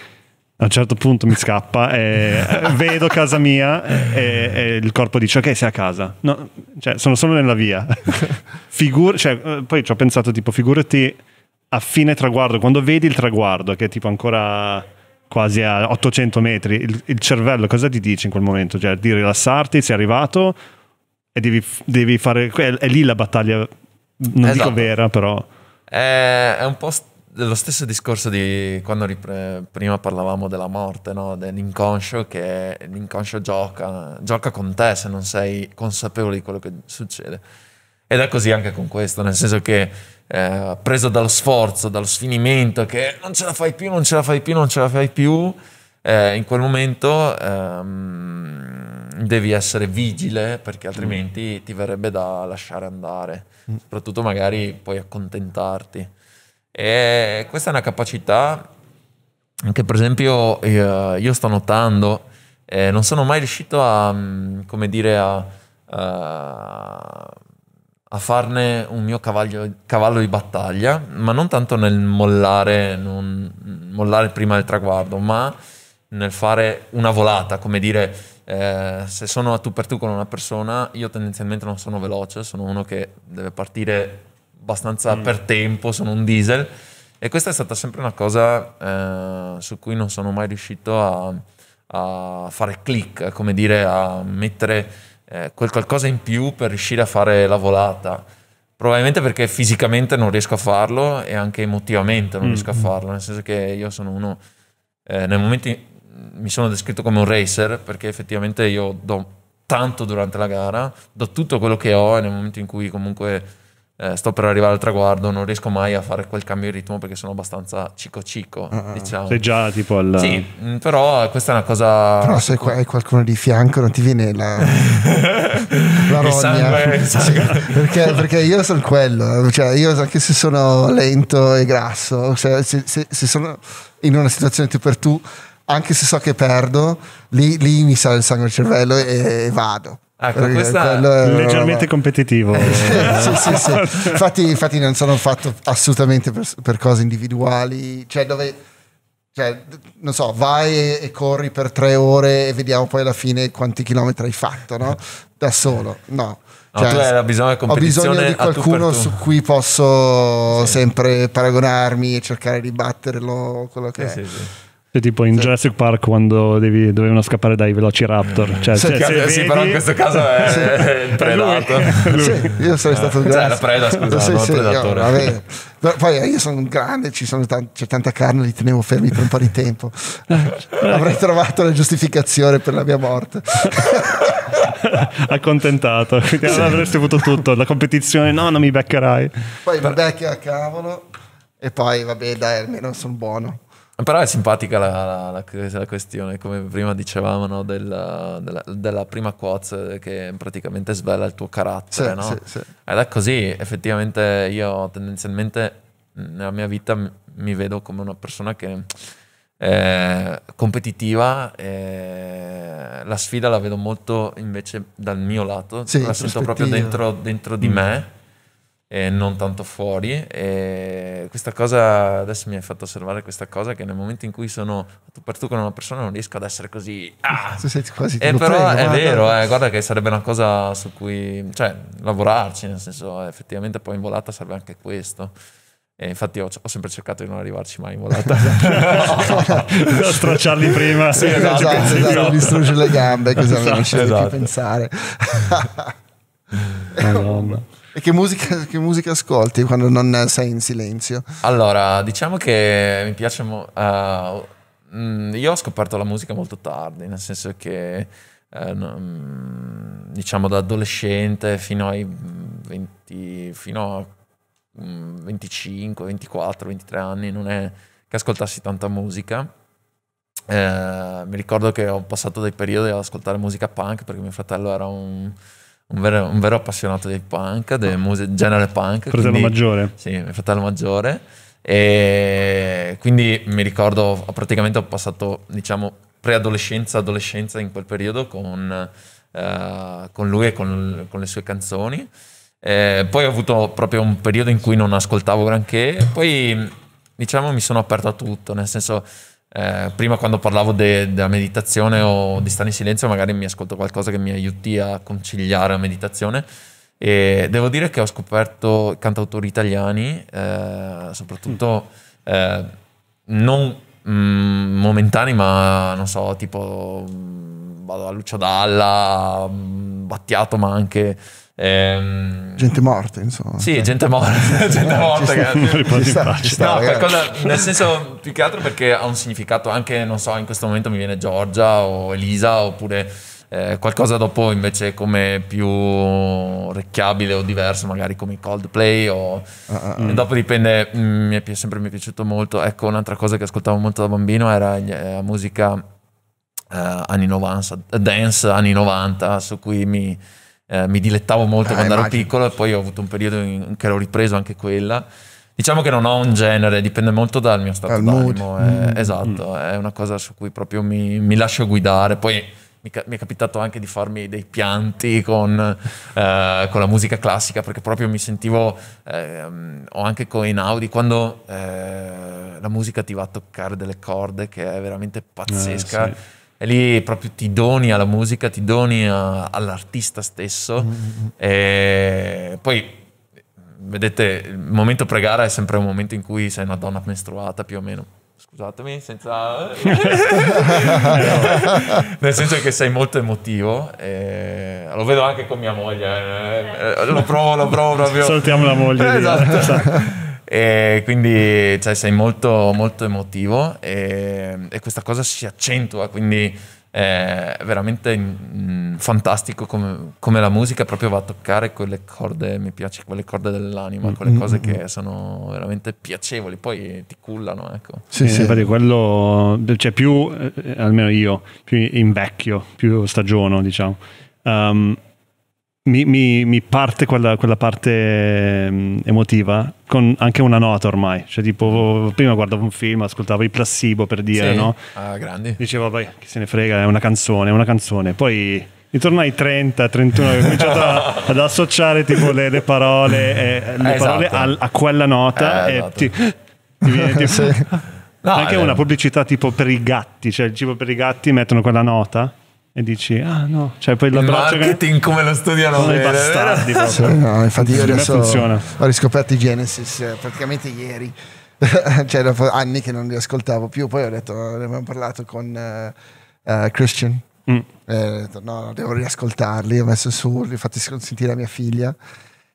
a un certo punto mi scappa e vedo casa mia e, e, il corpo dice ok sei a casa. No, cioè, sono solo nella via. Figur- cioè, eh, poi ci ho pensato tipo figurati a fine traguardo, quando vedi il traguardo che è tipo ancora quasi a 800 metri, il, il cervello cosa ti dice in quel momento? Cioè di rilassarti, sei arrivato e devi, devi fare... È, è, lì la battaglia, non esatto. dico vera però. Eh, è, un po' st- lo stesso discorso di quando ripre- prima parlavamo della morte, no? dell'inconscio, che l'inconscio gioca, gioca con te se non sei consapevole di quello che succede. Ed è così anche con questo, nel senso che eh, preso dallo sforzo, dallo sfinimento, che non ce la fai più, non ce la fai più, non ce la fai più, eh, in quel momento ehm, devi essere vigile perché altrimenti ti verrebbe da lasciare andare, mm. soprattutto magari puoi accontentarti. E questa è una capacità che per esempio eh, io sto notando, eh, non sono mai riuscito a, mm, come dire, a, eh, a farne un mio cavallo, cavallo di battaglia, ma non tanto nel mollare, non, mollare prima del traguardo, ma nel fare una volata, come dire, eh, se sono a tu per tu con una persona, io tendenzialmente non sono veloce, sono uno che deve partire abbastanza mm. per tempo, sono un diesel. E questa è stata sempre una cosa eh, su cui non sono mai riuscito a, a fare click, come dire, a mettere eh, quel qualcosa in più per riuscire a fare la volata. Probabilmente perché fisicamente non riesco a farlo e anche emotivamente non mm. riesco a mm. farlo, nel senso che io sono uno, eh, nel momento in, mi sono descritto come un racer perché effettivamente io do tanto durante la gara, do tutto quello che ho e nel momento in cui comunque eh, sto per arrivare al traguardo, non riesco mai a fare quel cambio di ritmo perché sono abbastanza cicco cicco, ah, ah. diciamo. Sei già tipo al... Sì, mm, però eh, questa è una cosa... Però se hai qualcuno di fianco non ti viene la... la rogna. Sangue, cioè, sangue. Sì, perché, perché, io sono quello, cioè io anche se sono lento e grasso, cioè, se, se, se sono in una situazione tu per tu, anche se so che perdo, lì, lì mi sale il sangue al cervello e, e vado. Ecco, questa... leggermente competitivo. sì, sì, sì. Infatti, infatti, non sono fatto assolutamente per, per cose individuali, cioè dove cioè, non so, vai e, corri per tre ore e vediamo poi alla fine quanti chilometri hai fatto, no? Da solo, no. no cioè, bisogno ho bisogno di qualcuno su cui posso sì. sempre paragonarmi e cercare di batterlo, quello che sì, è. Sì, cioè, tipo in sì. Jurassic Park quando devi, dovevano scappare dai velociraptor. Cioè, sì, cioè, caso, vedi... però in questo caso è sì. il predato. Lui. io sarei stato il grande. Cioè, preda, scusa, sì, predatore. Io, poi eh, io sono un grande, t- c'è tanta carne, li tenevo fermi per un po' di tempo. Avrei trovato la giustificazione per la mia morte. Accontentato, quindi avresti avuto tutto. La competizione, no, non mi beccherai. Poi mi becchi a cavolo e poi vabbè, dai, almeno sono buono. Però è simpatica la, la, la, la questione, come prima dicevamo, no? della, della, della, prima quote che praticamente svela il tuo carattere. Sì, no? sì, sì. Ed è così, effettivamente io tendenzialmente nella mia vita mi vedo come una persona che è competitiva, e la sfida la vedo molto invece dal mio lato, la sento proprio dentro, dentro di mm. me non tanto fuori. E questa cosa adesso mi hai fatto osservare questa cosa che nel momento in cui sono tu per tu con una persona non riesco ad essere così. Ah! Tu sei quasi eh, però prego, è guarda. vero, eh, guarda che sarebbe una cosa su cui cioè, lavorarci, nel senso effettivamente poi in volata serve anche questo. E infatti ho, ho, sempre cercato di non arrivarci mai in volata. no, stracciarli prima. Sì, esatto, esatto, esatto, no. Esatto. distruggere le gambe, così esatto, non ci esatto. più pensare. Madonna. E che musica, che musica, ascolti quando non sei in silenzio? Allora, diciamo che mi piace... Uh, eh, mh, mm, io ho scoperto la musica molto tardi, nel senso che... Uh, eh, mh, mm, diciamo da adolescente fino ai 20, fino a 25, 24, 23 anni non è che ascoltassi tanta musica. Eh, mi ricordo che ho passato dei periodi ad ascoltare musica punk perché mio fratello era un, un vero, un vero appassionato del punk, del ah. muse- genere punk. Fratello quindi, maggiore. Sì, mio fratello maggiore. E quindi mi ricordo, praticamente ho passato, diciamo, preadolescenza, adolescenza in quel periodo con, eh, con lui e con, con, le sue canzoni. Eh, poi ho avuto proprio un periodo in cui non ascoltavo granché, poi diciamo mi sono aperto a tutto, nel senso eh, prima quando parlavo de- della meditazione o di stare in silenzio, magari mi ascolto qualcosa che mi aiuti a conciliare la meditazione. E devo dire che ho scoperto cantautori italiani, eh, soprattutto eh, non mh, mm, momentanei, ma non so, tipo mh, mm, vado a Lucio Dalla, mh, mm, Battiato, ma anche Ehm... Gente morta, insomma. Sì, gente morta. Eh, gente morta no, nel senso, più che altro perché ha un significato anche, non so, in questo momento mi viene Giorgia o Elisa oppure eh, qualcosa dopo invece come più orecchiabile o diverso, magari come Coldplay o... Uh, uh, dopo dipende, mh, mm, mi è sempre mi è piaciuto molto. Ecco, un'altra cosa che ascoltavo molto da bambino era eh, la musica eh, anni 90, dance anni 90, su cui mi eh, mi dilettavo molto ah, quando ero piccolo e poi ho avuto un periodo in, che l'ho ripreso anche quella. Diciamo che non ho un genere, dipende molto dal mio stato d'animo. È, eh, mm. mm. Esatto, mm. è una cosa su cui proprio mi, mi lascio guidare. Poi mi, mi, è capitato anche di farmi dei pianti con, eh, con la musica classica perché proprio mi sentivo, eh, o anche con in Audi, quando eh, la musica ti va a toccare delle corde che è veramente pazzesca. Sì e lì proprio ti doni alla musica, ti doni a, all'artista stesso. Mm-hmm. E poi vedete, il momento pregare è sempre un momento in cui sei una donna mestruata più o meno. Scusatemi, senza... Nel senso che sei molto emotivo, e... lo vedo anche con mia moglie, eh. lo provo, lo provo proprio. Salutiamo la moglie. Eh, esatto. E quindi cioè, sei molto, molto emotivo e, e, questa cosa si accentua, quindi è eh, veramente mh, mm, fantastico come, come, la musica proprio va a toccare quelle corde, mi piace, quelle corde dell'anima, mm, quelle mm, cose che sono veramente piacevoli, poi ti cullano. Ecco. Sì, sì, perché quello, eh, cioè più, eh, eh, almeno io, più invecchio, più stagiono, diciamo. Um, mi, mi, mi parte quella, quella parte mm, emotiva con anche una nota ormai. Cioè, tipo, prima guardavo un film, ascoltavo il placebo per dire, sì. no? Ah, grandi. Dicevo, vabbè, chi se ne frega, è una canzone, è una canzone. Poi intorno ai 30, 31, ho cominciato ad associare tipo le, le parole, eh, le esatto. parole esatto. a, a, quella nota eh, e esatto. ti, ti viene tipo... sì. no, anche eh. una pubblicità tipo per i gatti, cioè il tipo per i gatti mettono quella nota e dici ah no cioè poi il marketing che... come lo studiano i bastardi no, infatti io adesso funziona. ho riscoperto i Genesis eh, praticamente ieri cioè dopo anni che non li ascoltavo più poi ho detto ne abbiamo parlato con uh, uh, Christian mm. eh, ho detto, no devo riascoltarli ho messo su li ho fatti sentire a mia figlia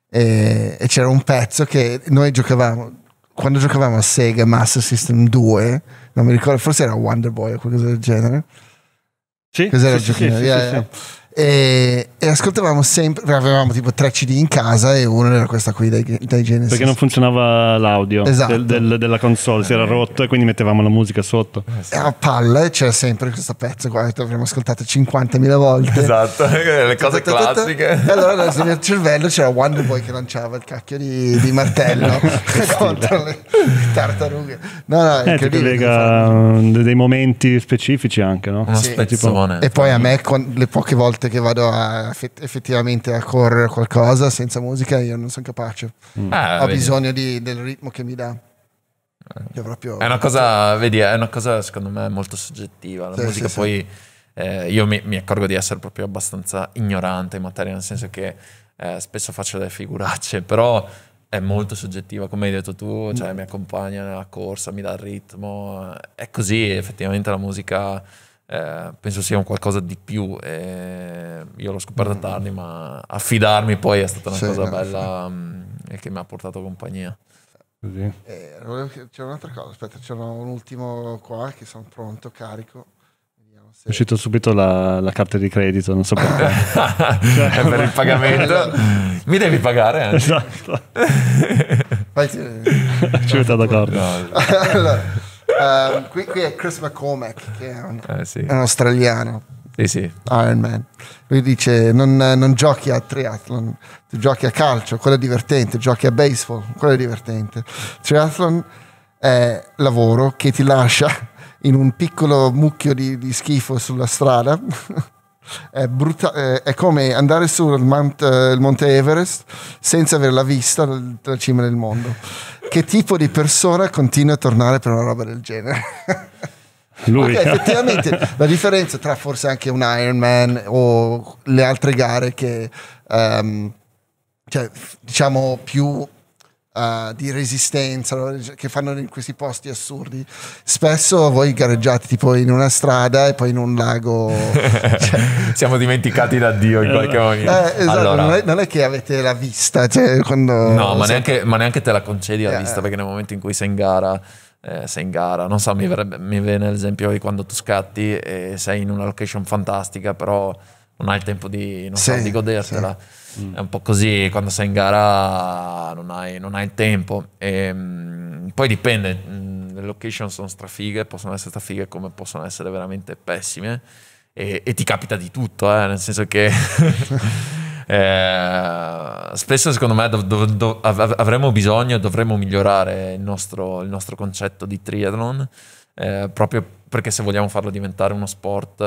e, e c'era un pezzo che noi giocavamo quando giocavamo a Sega Master System 2 non mi ricordo forse era Wonder Boy o qualcosa del genere Sí. Que es E, e, ascoltavamo sempre, cioè, avevamo tipo tre CD in casa e uno era questa qui dai, dai Genesis. Perché non funzionava l'audio esatto. del, del, della console, si era eh, rotta e quindi mettevamo la musica sotto. Eh, e a palle eh, c'era sempre questo pezzo qua che avremmo ascoltato 50.000 volte. Esatto, le cose classiche. E allora nel mio cervello c'era Boy che lanciava il cacchio di, di martello contro le tartarughe. No, no, eh, ti collega dei momenti specifici anche, no? Una sì. Tipo... E poi a me con le poche volte volte che vado a, effettivamente a correre qualcosa senza musica io non sono capace. Mm. Ah, Ho vedi. bisogno di, del ritmo che mi dà. Proprio... È una cosa, vedi, è una cosa secondo me molto soggettiva. La sì, musica sì, poi... Sì. Eh, io mi, mi, accorgo di essere proprio abbastanza ignorante in materia, nel senso che eh, spesso faccio delle figuracce, però è molto soggettiva, come hai detto tu, cioè mm. mi accompagna nella corsa, mi dà il ritmo, è così effettivamente la musica eh, penso sia un qualcosa di più. Eh, io l'ho scoperto mm. tardi, ma affidarmi poi è stata una sì, cosa no, bella sì. Mm, che mi ha portato compagnia. Così. Eh, c'era un'altra cosa, aspetta, c'era un ultimo qua che sono pronto, carico. È uscito subito la, la, carta di credito, non so perché. è per il pagamento. Mi devi pagare, anzi. Eh? Esatto. Eh, Ci metto d'accordo. No, allora. Uh, qui, qui, è Chris McCormack, che è un, eh, sì. è un australiano. Sì, sì. Iron Man. Lui dice: non, non, giochi a triathlon, tu giochi a calcio, quello è divertente, giochi a baseball, quello è divertente. Triathlon è lavoro che ti lascia in un piccolo mucchio di, di schifo sulla strada È, brutta, è, come andare sul Mount, eh, il Monte Everest senza avere la vista dalla cima del mondo. Che tipo di persona continua a tornare per una roba del genere? Lui. Okay, effettivamente la differenza tra forse anche un Ironman o le altre gare che um, cioè, diciamo più uh, di resistenza che fanno in questi posti assurdi. Spesso voi gareggiate tipo in una strada e poi in un lago. cioè... Siamo dimenticati da Dio in qualche eh, modo. Eh, esatto, allora... non, è, non, è, che avete la vista. Cioè, quando... No, ma, so... neanche, ma, neanche, te la concedi la eh. vista perché nel momento in cui sei in gara. Eh, sei in gara, non so, mi, verrebbe, mi viene l'esempio di quando tu scatti e sei in una location fantastica, però non hai il tempo di, sì, so, di godertela. Sì mm. è un po' così, quando sei in gara non hai, non hai il tempo. E, ehm, poi dipende, mm, le location sono strafighe, possono essere strafighe come possono essere veramente pessime e, e ti capita di tutto, eh, nel senso che... Eh, spesso secondo me dov, dov, dov, avremo bisogno e dovremo migliorare il nostro, il nostro, concetto di triathlon eh, proprio perché se vogliamo farlo diventare uno sport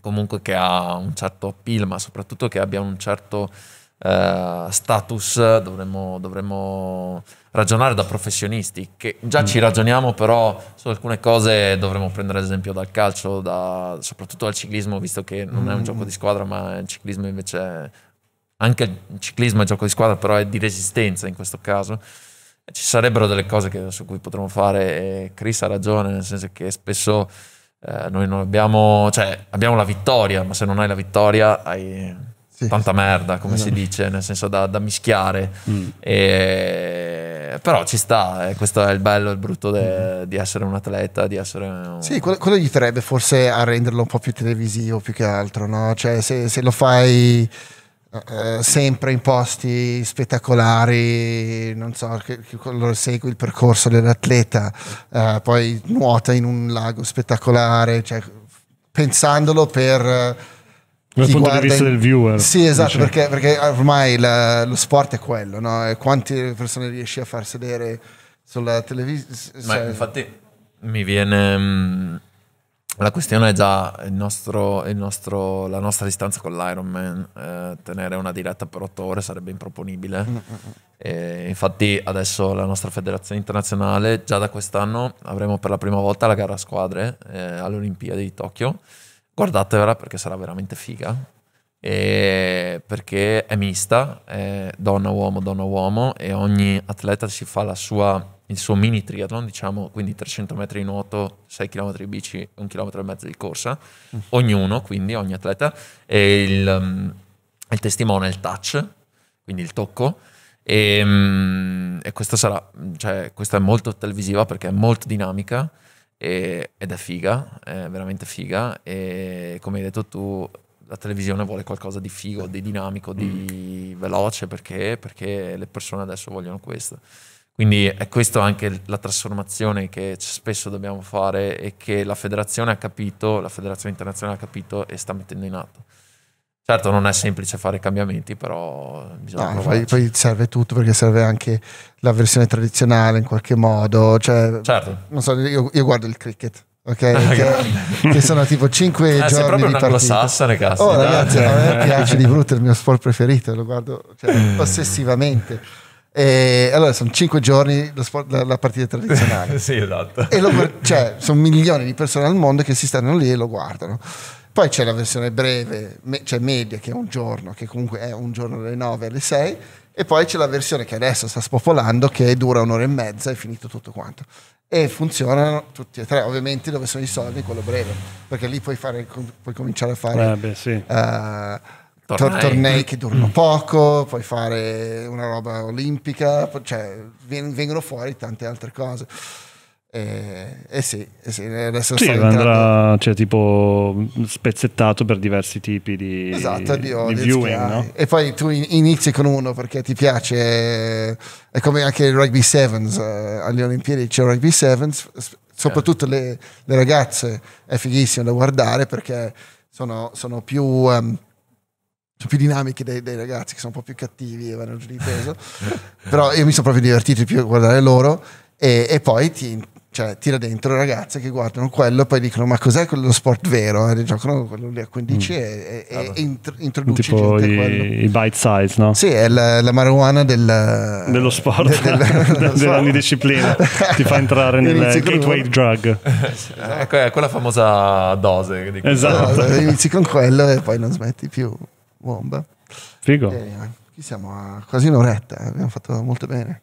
comunque che ha un certo appeal, ma soprattutto che abbia un certo eh, status, dovremmo, dovremmo, ragionare da professionisti, che già mm. ci ragioniamo, però su alcune cose dovremmo prendere esempio dal calcio, da, soprattutto dal ciclismo, visto che non mm. è un mm. gioco di squadra, ma il ciclismo invece... Anche il ciclismo è gioco di squadra, però è di resistenza in questo caso ci sarebbero delle cose che, su cui potremmo fare e Chris ha ragione, nel senso che spesso eh, noi non abbiamo, cioè abbiamo la vittoria, ma se non hai la vittoria hai sì, tanta merda, come esatto. si dice, nel senso da, da mischiare. Mm. E, però ci sta, eh, questo è il bello e il brutto de, mm. di essere un atleta, di essere... Un... Sì, quello, quello, gli farebbe forse a renderlo un po' più televisivo più che altro, no? Cioè se, se lo fai eh, sempre in posti spettacolari, non so, che, che segui il percorso dell'atleta, eh, poi nuota in un lago spettacolare, cioè, pensandolo per... Eh, Dal punto di vista del viewer. Sì, esatto, perché, perché, ormai la, lo sport è quello, no? E quante persone riesci a far sedere sulla televisione? cioè... infatti mi viene mm, la questione è già il nostro, il nostro, la nostra distanza con l'Ironman. Eh, tenere una diretta per otto ore sarebbe improponibile. Mm, mm, mm. infatti, adesso la nostra federazione internazionale, già da quest'anno, avremo per la prima volta la gara a squadre eh, alle Olimpiadi di Tokyo. Guardatevela perché sarà veramente figa. E perché è mista, è donna-uomo, donna-uomo, e ogni atleta si fa la sua il suo mini triathlon, diciamo, quindi 300 metri di nuoto, 6 km di bici, 1 km e mezzo di corsa, mm. ognuno, quindi ogni atleta, e il, um, il testimone il touch, quindi il tocco, ehm, e, um, e questa, sarà, cioè, questa è molto televisiva perché è molto dinamica e, ed è figa, è veramente figa, e come hai detto tu, la televisione vuole qualcosa di figo, di dinamico, di mm. veloce, perché? Perché le persone adesso vogliono questo. Quindi è questa anche la trasformazione che spesso dobbiamo fare e che la federazione ha capito, la federazione internazionale ha capito e sta mettendo in atto. Certo non è semplice fare cambiamenti, però bisogna no, poi, poi, serve tutto perché serve anche la versione tradizionale in qualche modo. Cioè, certo. Non so, io, io guardo il cricket. Okay, che, che, sono tipo 5 eh, ah, giorni proprio di un anglosassone cazzo oh ragazzi a me piace di brutto è il mio sport preferito lo guardo cioè, ossessivamente e allora sono cinque giorni la, sport, la, la partita tradizionale. sì, esatto. E lo, cioè, sono milioni di persone al mondo che si stanno lì e lo guardano. Poi c'è la versione breve, me, cioè media, che è un giorno, che comunque è un giorno dalle 9 alle 6, e poi c'è la versione che adesso sta spopolando, che dura un'ora e mezza e finito tutto quanto. E funzionano tutti e tre, ovviamente dove sono i soldi, quello breve, perché lì puoi, fare, puoi cominciare a fare... Eh beh, sì. Uh, tornei, tornei che durano mm. poco, puoi fare una roba olimpica, cioè vengono fuori tante altre cose. Eh, eh, sì, eh sì, adesso sì, andrà cioè, tipo mm, spezzettato per diversi tipi di, esatto, di, di viewing. No? E poi tu inizi con uno perché ti piace, è come anche il rugby sevens, eh, alle Olimpiadi c'è il rugby sevens, soprattutto le, le, ragazze è fighissimo da guardare perché sono, sono più... Um, più dinamiche dei, dei, ragazzi che sono un po' più cattivi e vanno giù di peso. Però io mi sono proprio divertito più a guardare loro e, e poi ti, cioè, tira dentro ragazze che guardano quello e poi dicono ma cos'è quello sport vero? E giocano quello lì a 15 mm. e, e, e ah, int- introduce tipo gente i, quello. i bite size, no? Sì, è la, la marijuana del, dello sport, del, del, dell'ogni disciplina. Ti fa entrare nel gateway con... drug. È eh, quella famosa dose. Di esatto. No, inizi con quello e poi non smetti più bomba. Figo. E, qui siamo a quasi un'oretta, eh, abbiamo fatto molto bene.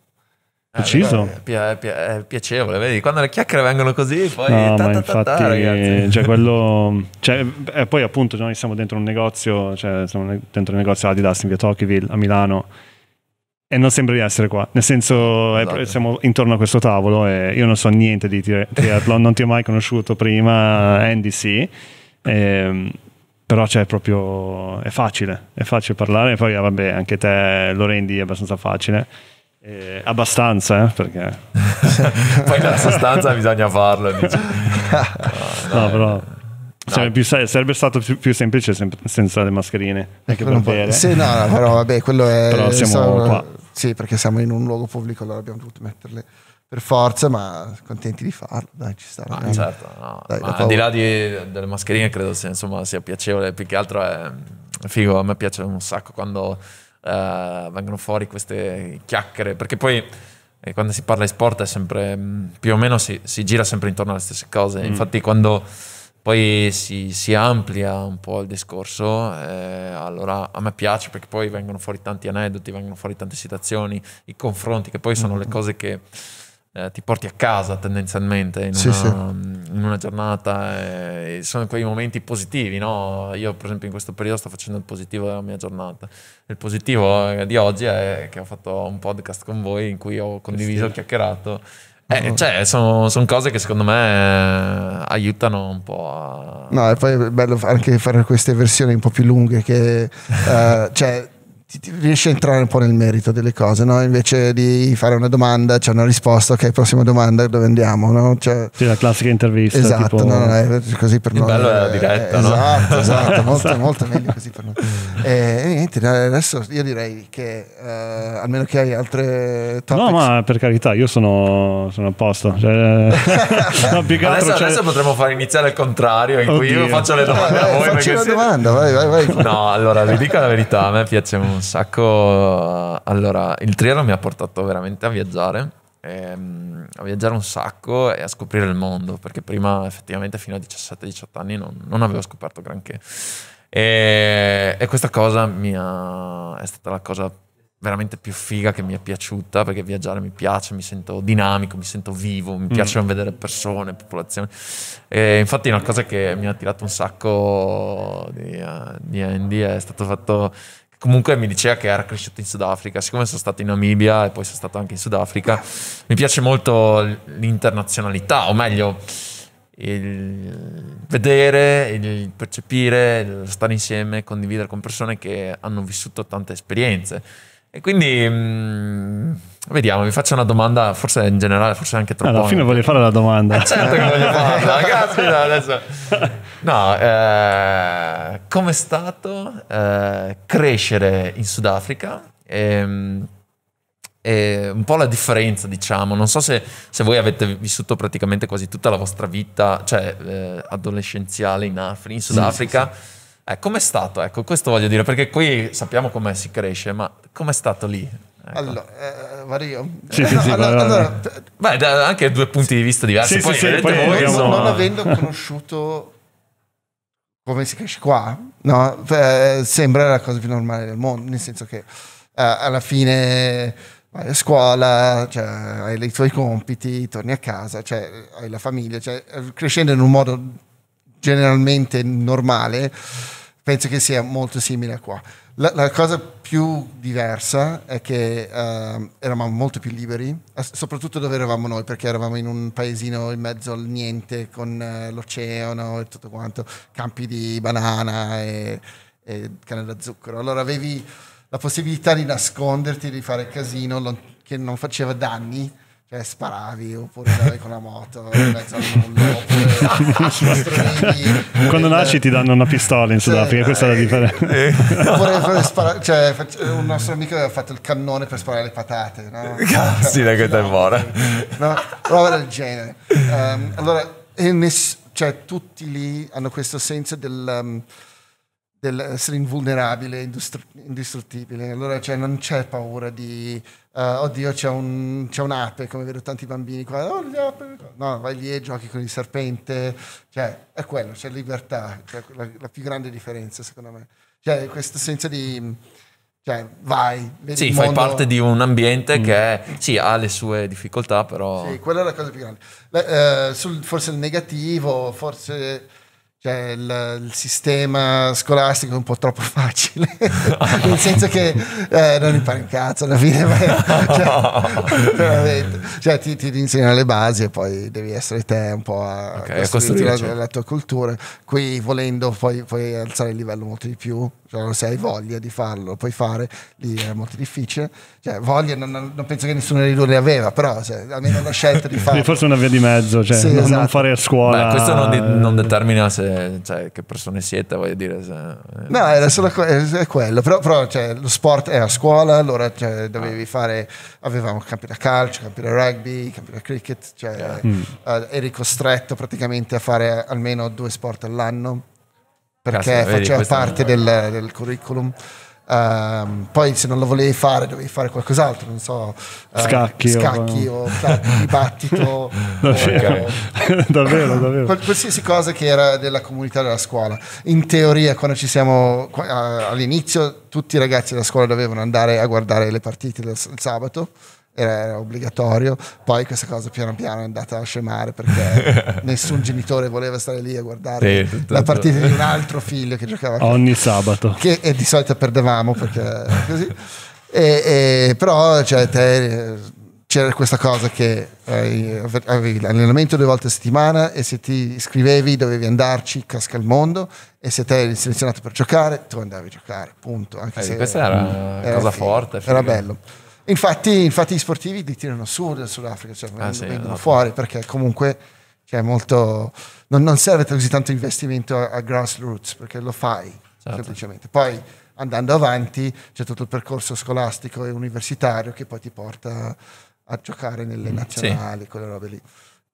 Preciso. Eh, è, pi- è, piacevole, vedi? Quando le chiacchiere vengono così, poi no, ta, ta, ta, infatti, ragazzi. Cioè, quello, cioè, e eh, poi appunto noi siamo dentro un negozio, cioè, siamo dentro un negozio Adidas in via Tocqueville a Milano e non sembra di essere qua, nel senso esatto. eh, siamo intorno a questo tavolo e io non so niente di triathlon, non ti ho mai conosciuto prima, Andy sì. E, ehm, però c'è cioè, proprio. È facile, è facile parlare. Poi, ah, vabbè, anche te lo rendi abbastanza facile. Eh, abbastanza, eh, perché poi la sostanza bisogna farlo. No, no, però. No. più, sarebbe stato più, più semplice sem- senza le mascherine. Anche eh, per bere. Sì, no, no, però vabbè, quello è. però siamo sono, qua. Sì, perché siamo in un luogo pubblico, allora abbiamo dovuto metterle per forza, ma contenti di farlo, dai, ci sta. Ah, certo, no. dai, ma al di là di, delle mascherine credo sia, insomma, sia piacevole, più che altro è figo, a me piace un sacco quando eh, vengono fuori queste chiacchiere, perché poi eh, quando si parla di sport è sempre, mm, più o meno si, si gira sempre intorno alle stesse cose, mm. infatti quando poi si, si, amplia un po' il discorso, eh, allora a me piace perché poi vengono fuori tanti aneddoti, vengono fuori tante situazioni, i confronti, che poi sono mm. le cose che eh, ti porti a casa tendenzialmente in, sì, una, sì. in una, giornata. Eh, sono quei momenti positivi, no? Io per esempio in questo periodo sto facendo il positivo della mia giornata. Il positivo eh, di oggi è che ho fatto un podcast con voi in cui ho condiviso, sì. chiacchierato. Eh, cioè, sono, sono, cose che secondo me eh, aiutano un po' a... No, e poi è bello anche fare queste versioni un po' più lunghe che... Uh, cioè, ti, riesci a entrare un po' nel merito delle cose, no? invece di fare una domanda c'è una risposta, ok, prossima domanda dove andiamo? No? Cioè, sì, la classica intervista. Esatto, tipo... no, no, così per il noi. Bello è la diretta, eh, no? Esatto, esatto, molto, esatto. molto meglio così per noi. E, eh, e niente, adesso io direi che eh, almeno che hai altre topics. No, ma per carità, io sono, sono a posto. Cioè... no, adesso, altro, adesso potremmo far iniziare il contrario, in Oddio. cui io faccio le domande a eh, voi. Faccio una domanda, vai, vai, vai. No, allora, vi dico la verità, a me piace molto un sacco... Eh, allora, il triathlon mi ha portato veramente a viaggiare, ehm, a viaggiare un sacco e a scoprire il mondo, perché prima effettivamente fino a 17-18 anni non, non avevo scoperto granché. E, e questa cosa ha, è stata la cosa veramente più figa che mi è piaciuta perché viaggiare mi piace, mi sento dinamico, mi sento vivo, mi mm. vedere persone, popolazioni. E infatti una cosa che mi ha attirato un sacco di, uh, di Andy è stato fatto Comunque mi diceva che era cresciuto in Sudafrica, siccome sono stato in Namibia e poi sono stato anche in Sudafrica, mi piace molto l'internazionalità, o meglio, il vedere, il percepire, il stare insieme, condividere con persone che hanno vissuto tante esperienze e quindi... Mh, mm, Vediamo, vi faccio una domanda, forse in generale, forse anche troppo. Alla fine voglio fare la domanda. Eh certo che voglio farla, caspita adesso. No, eh, è stato eh, crescere in Sudafrica? E, ehm, e, un po' la differenza, diciamo. Non so se, se, voi avete vissuto praticamente quasi tutta la vostra vita, cioè eh, adolescenziale in, Afri, in Sudafrica. Sì, sì, sì eh, com'è stato? Ecco, questo voglio dire, perché qui sappiamo come si cresce, ma com'è stato lì? Ecco. Allora, eh, Mario, sì, eh, sì, sì, allora, allora, beh, anche due punti di vista diversi. poi, sì, poi voi, non, non avendo conosciuto come si cresce qua, no? eh, sembra la cosa più normale del mondo, nel senso che eh, alla fine vai a scuola, cioè, hai i tuoi compiti, torni a casa, cioè, hai la famiglia, cioè, crescendo in un modo generalmente normale, penso che sia molto simile a qua. La, la, cosa più diversa è che uh, eravamo molto più liberi, soprattutto dove eravamo noi, perché eravamo in un paesino in mezzo al niente, con uh, l'oceano e tutto quanto, campi di banana e, e canne da zucchero. Allora avevi la possibilità di nasconderti, di fare casino lo, che non faceva danni cioè sparavi oppure andavi con la moto in mezzo al mondo quando nasci ti danno una pistola in Sudafrica cioè, questa è la eh, differenza eh. oppure spara- cioè, un nostro amico aveva fatto il cannone per sparare le patate no? sì la che te mora no, roba del genere um, allora ness- cioè, tutti lì hanno questo senso del um, ehm, dell'essere invulnerabile industri- indistruttibile allora cioè, non c'è paura di Uh, oddio, c'è, un, c'è, un'ape, come vedo tanti bambini qua. Oh, no, vai lì e giochi con il serpente. Cioè, è quello, c'è libertà, cioè, la, la più grande differenza, secondo me. Cioè, questo senso di... Cioè, vai. Vedi sì, fai mondo... parte di un ambiente mm. che sì, ha le sue difficoltà, però... Sì, quella è la cosa più grande. Eh, sul, forse il negativo, forse cioè, il, il, sistema scolastico è un po' troppo facile, nel senso che eh, non impari un cazzo alla fine, cioè, cioè, ti, ti insegnano le basi e poi devi essere te un po' a okay, costruire la, la, tua cultura. Qui volendo poi puoi alzare il livello molto di più cioè, se hai voglia di farlo, puoi fare, lì è molto difficile. Cioè, voglia non, non, penso che nessuno di loro ne aveva, però cioè, almeno la scelta di fare. Forse una via di mezzo, cioè, sì, non, esatto. non, fare a scuola. Beh, questo non, di, non determina se, cioè, che persone siete, voglio dire. Se... No, era solo que- quello, però, però cioè, lo sport è a scuola, allora cioè, dovevi ah. fare, avevamo campi da calcio, campi da rugby, campi da cricket, cioè, mm. eh, eri costretto praticamente a fare almeno due sport all'anno perché Cazzo, faceva vedi, parte del, del, curriculum. Uh, poi se non lo volevi fare dovevi fare qualcos'altro, non so, uh, eh, scacchi, scacchi o, o dibattito, davvero, o, davvero, davvero. qualsiasi cosa che era della comunità della scuola. In teoria, quando ci siamo uh, all'inizio, tutti i ragazzi della scuola dovevano andare a guardare le partite del sabato era, era, obbligatorio. Poi questa cosa piano piano è andata a scemare perché nessun genitore voleva stare lì a guardare sì, la partita di un altro figlio che giocava ogni che, sabato. Che e di solito perdevamo perché così. E, e, però cioè, te, c'era questa cosa che eh, avevi l'allenamento due volte a settimana e se ti iscrivevi dovevi andarci, casca il mondo, e se te eri selezionato per giocare, tu andavi a giocare, punto. Anche eh, se, questa era una cosa era, forte. Era bello. Infatti, infatti gli sportivi li tirano su dal Sudafrica, cioè ah, sì, vengono fuori perché comunque cioè, molto, non, non, serve così tanto investimento a, a grassroots perché lo fai certo. semplicemente. Poi andando avanti c'è tutto il percorso scolastico e universitario che poi ti porta a giocare nelle mm, nazionali, sì. quelle robe lì.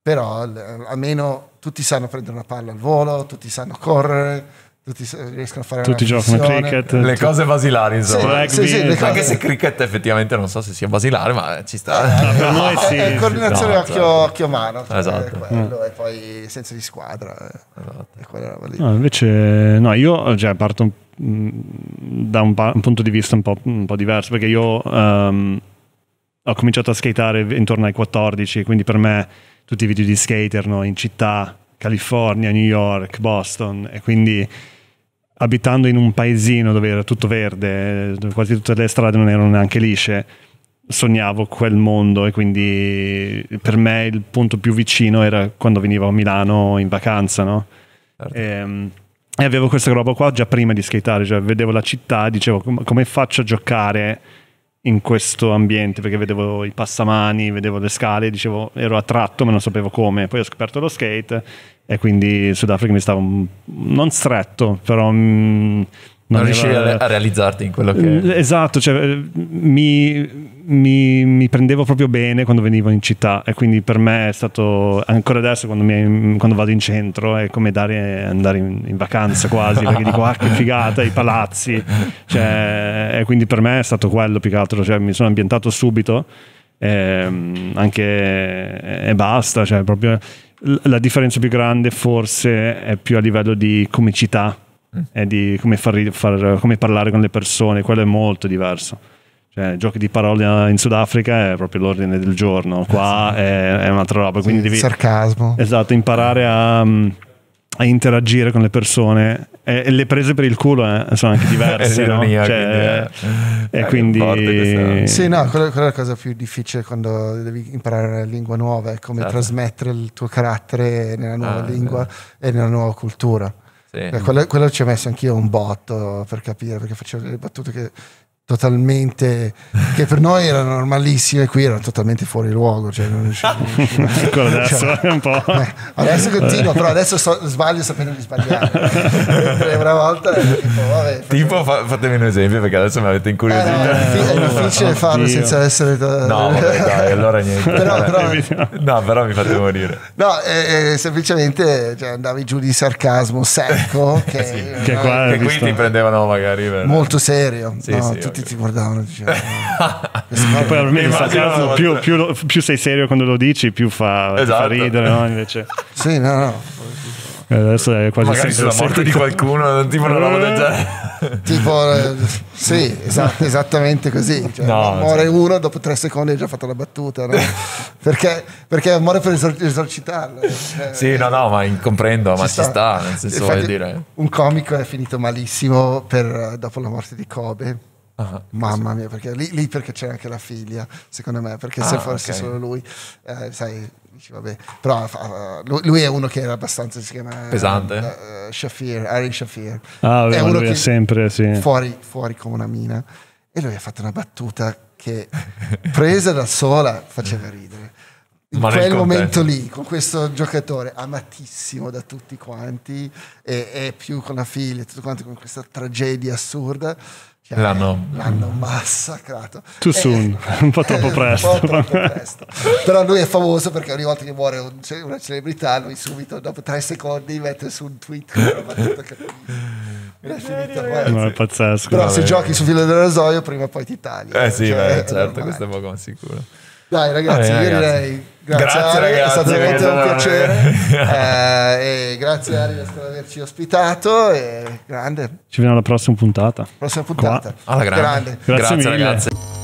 Però almeno tutti sanno prendere una palla al volo, tutti sanno correre, tutti riescono a fare tutti giocano a cricket le tu... cose basilari insomma sì, sì, sì, anche se cricket effettivamente non so se sia basilare ma ci sta eh, no, per noi sì è, è coordinazione no, occhio, certo. occhio mano esatto quello, mm. e poi senso di squadra eh. esatto. no, invece no io già cioè, parto mm, da un, pa- un, punto di vista un po', un po diverso perché io um, ho cominciato a skateare intorno ai 14 quindi per me tutti i video di skater erano in città California, New York, Boston e quindi abitando in un paesino dove era tutto verde, dove quasi tutte le strade non erano neanche lisce, sognavo quel mondo e quindi per me il punto più vicino era quando venivo a Milano in vacanza, no? Certo. E, ehm, e avevo questa roba qua già prima di skateare, cioè vedevo la città e dicevo come faccio a giocare in questo ambiente perché vedevo i passamani, vedevo le scale, dicevo ero attratto ma non sapevo come. Poi ho scoperto lo skate e quindi Sudafrica mi stava un, non stretto, però mh, mm, non, non riuscivi aveva... a realizzarti in quello che... Esatto, cioè, mi, mi, mi, prendevo proprio bene quando venivo in città e quindi per me è stato, ancora adesso quando, mi, quando vado in centro è come dare, andare in, in, vacanza quasi, perché dico ah che figata, i palazzi, cioè, e quindi per me è stato quello più che altro, cioè, mi sono ambientato subito, ehm, anche e basta, cioè, proprio, la differenza più grande forse è più a livello di comicità e mm. di come, far, far, come parlare con le persone, quello è molto diverso. Cioè, giochi di parole in Sudafrica è proprio l'ordine del giorno, eh, qua esatto. è, è, un'altra roba. Quindi sì, devi, sarcasmo. Esatto, imparare a, mm, a, interagire con le persone. E, e le prese per il culo eh, sono anche diverse. no? Ironia, cioè, quindi è, eh. e eh, quindi... Sì, no, mm. quella, quella, è la cosa più difficile quando devi imparare una lingua nuova, è come ah, trasmettere il tuo carattere nella nuova ah, lingua eh. e nella nuova cultura. Sì. Eh, quello, quello, ci ho messo anch'io un botto per capire, perché facevo delle battute che totalmente che per noi erano normalissime qui erano totalmente fuori luogo cioè non riuscivo, riuscivo. adesso cioè, un po' beh, adesso continuo però adesso so, sbaglio sapendo di sbagliare una volta tipo, vabbè, tipo fa, fatemi un esempio perché adesso mi avete incuriosito eh, no, è, è oh, difficile farlo Dio. senza essere da... no vabbè, dai allora niente però, però, no però mi fate morire no eh, semplicemente cioè, andavi giù di sarcasmo secco eh, che, sì, che, no, che qui ti prendevano magari per... molto serio sì, no, sì, tutti tutti ti guardavano. Dicevano, poi probabilmente sta caso, più, più, più, sei serio quando lo dici, più fa, esatto. fa ridere. No? Invece. sì, no, no. Eh, adesso è quasi Magari sempre sulla morte di qualcuno, tipo una roba del genere. Tipo, eh, sì, esatto, esattamente così. Cioè, no, muore esatto. uno, dopo tre secondi hai già fatto la battuta. No? perché, perché muore per esor- esorcitarlo. Eh, cioè, no, no, ma comprendo, ci ma sta. ci sta. Nel senso, Infatti, dire. Un comico è finito malissimo per, dopo la morte di Kobe Uh-huh, Mamma sì. mia, perché lì, lì, perché c'è anche la figlia, secondo me, perché ah, se fosse okay. solo lui, eh, sai, dici, vabbè, però uh, lui, lui, è uno che era abbastanza, si chiama... Pesante. Uh, uh, Shafir, Ari Shafir. Ah, vabbè, è uno che è sempre, sì. Fuori, fuori come una mina. E lui ha fatto una battuta che, presa da sola, faceva ridere in Ma quel momento lì, con questo giocatore amatissimo da tutti quanti, e, e più con la figlia, tutto quanto con questa tragedia assurda. L'hanno... l'hanno, massacrato. Too eh, soon, un po' troppo presto. po troppo presto. Però lui è famoso perché ogni volta che muore un, una celebrità, lui subito, dopo tre secondi, mette su un tweet. che è finita, ragazzi. no, è pazzesco. Però vabbè. se giochi su filo del rasoio, prima o poi ti tagli. Eh sì, cioè, beh, certo, questo è poco sicuro. Dai ragazzi, Vabbè, io ragazzi. direi grazie, grazie Ari, ragazzi, è stato veramente un piacere. eh, grazie Ari per averci ospitato e grande. Ci vediamo alla prossima puntata. Prossima puntata. Alla grande. grande. Grazie, grazie mille. ragazzi.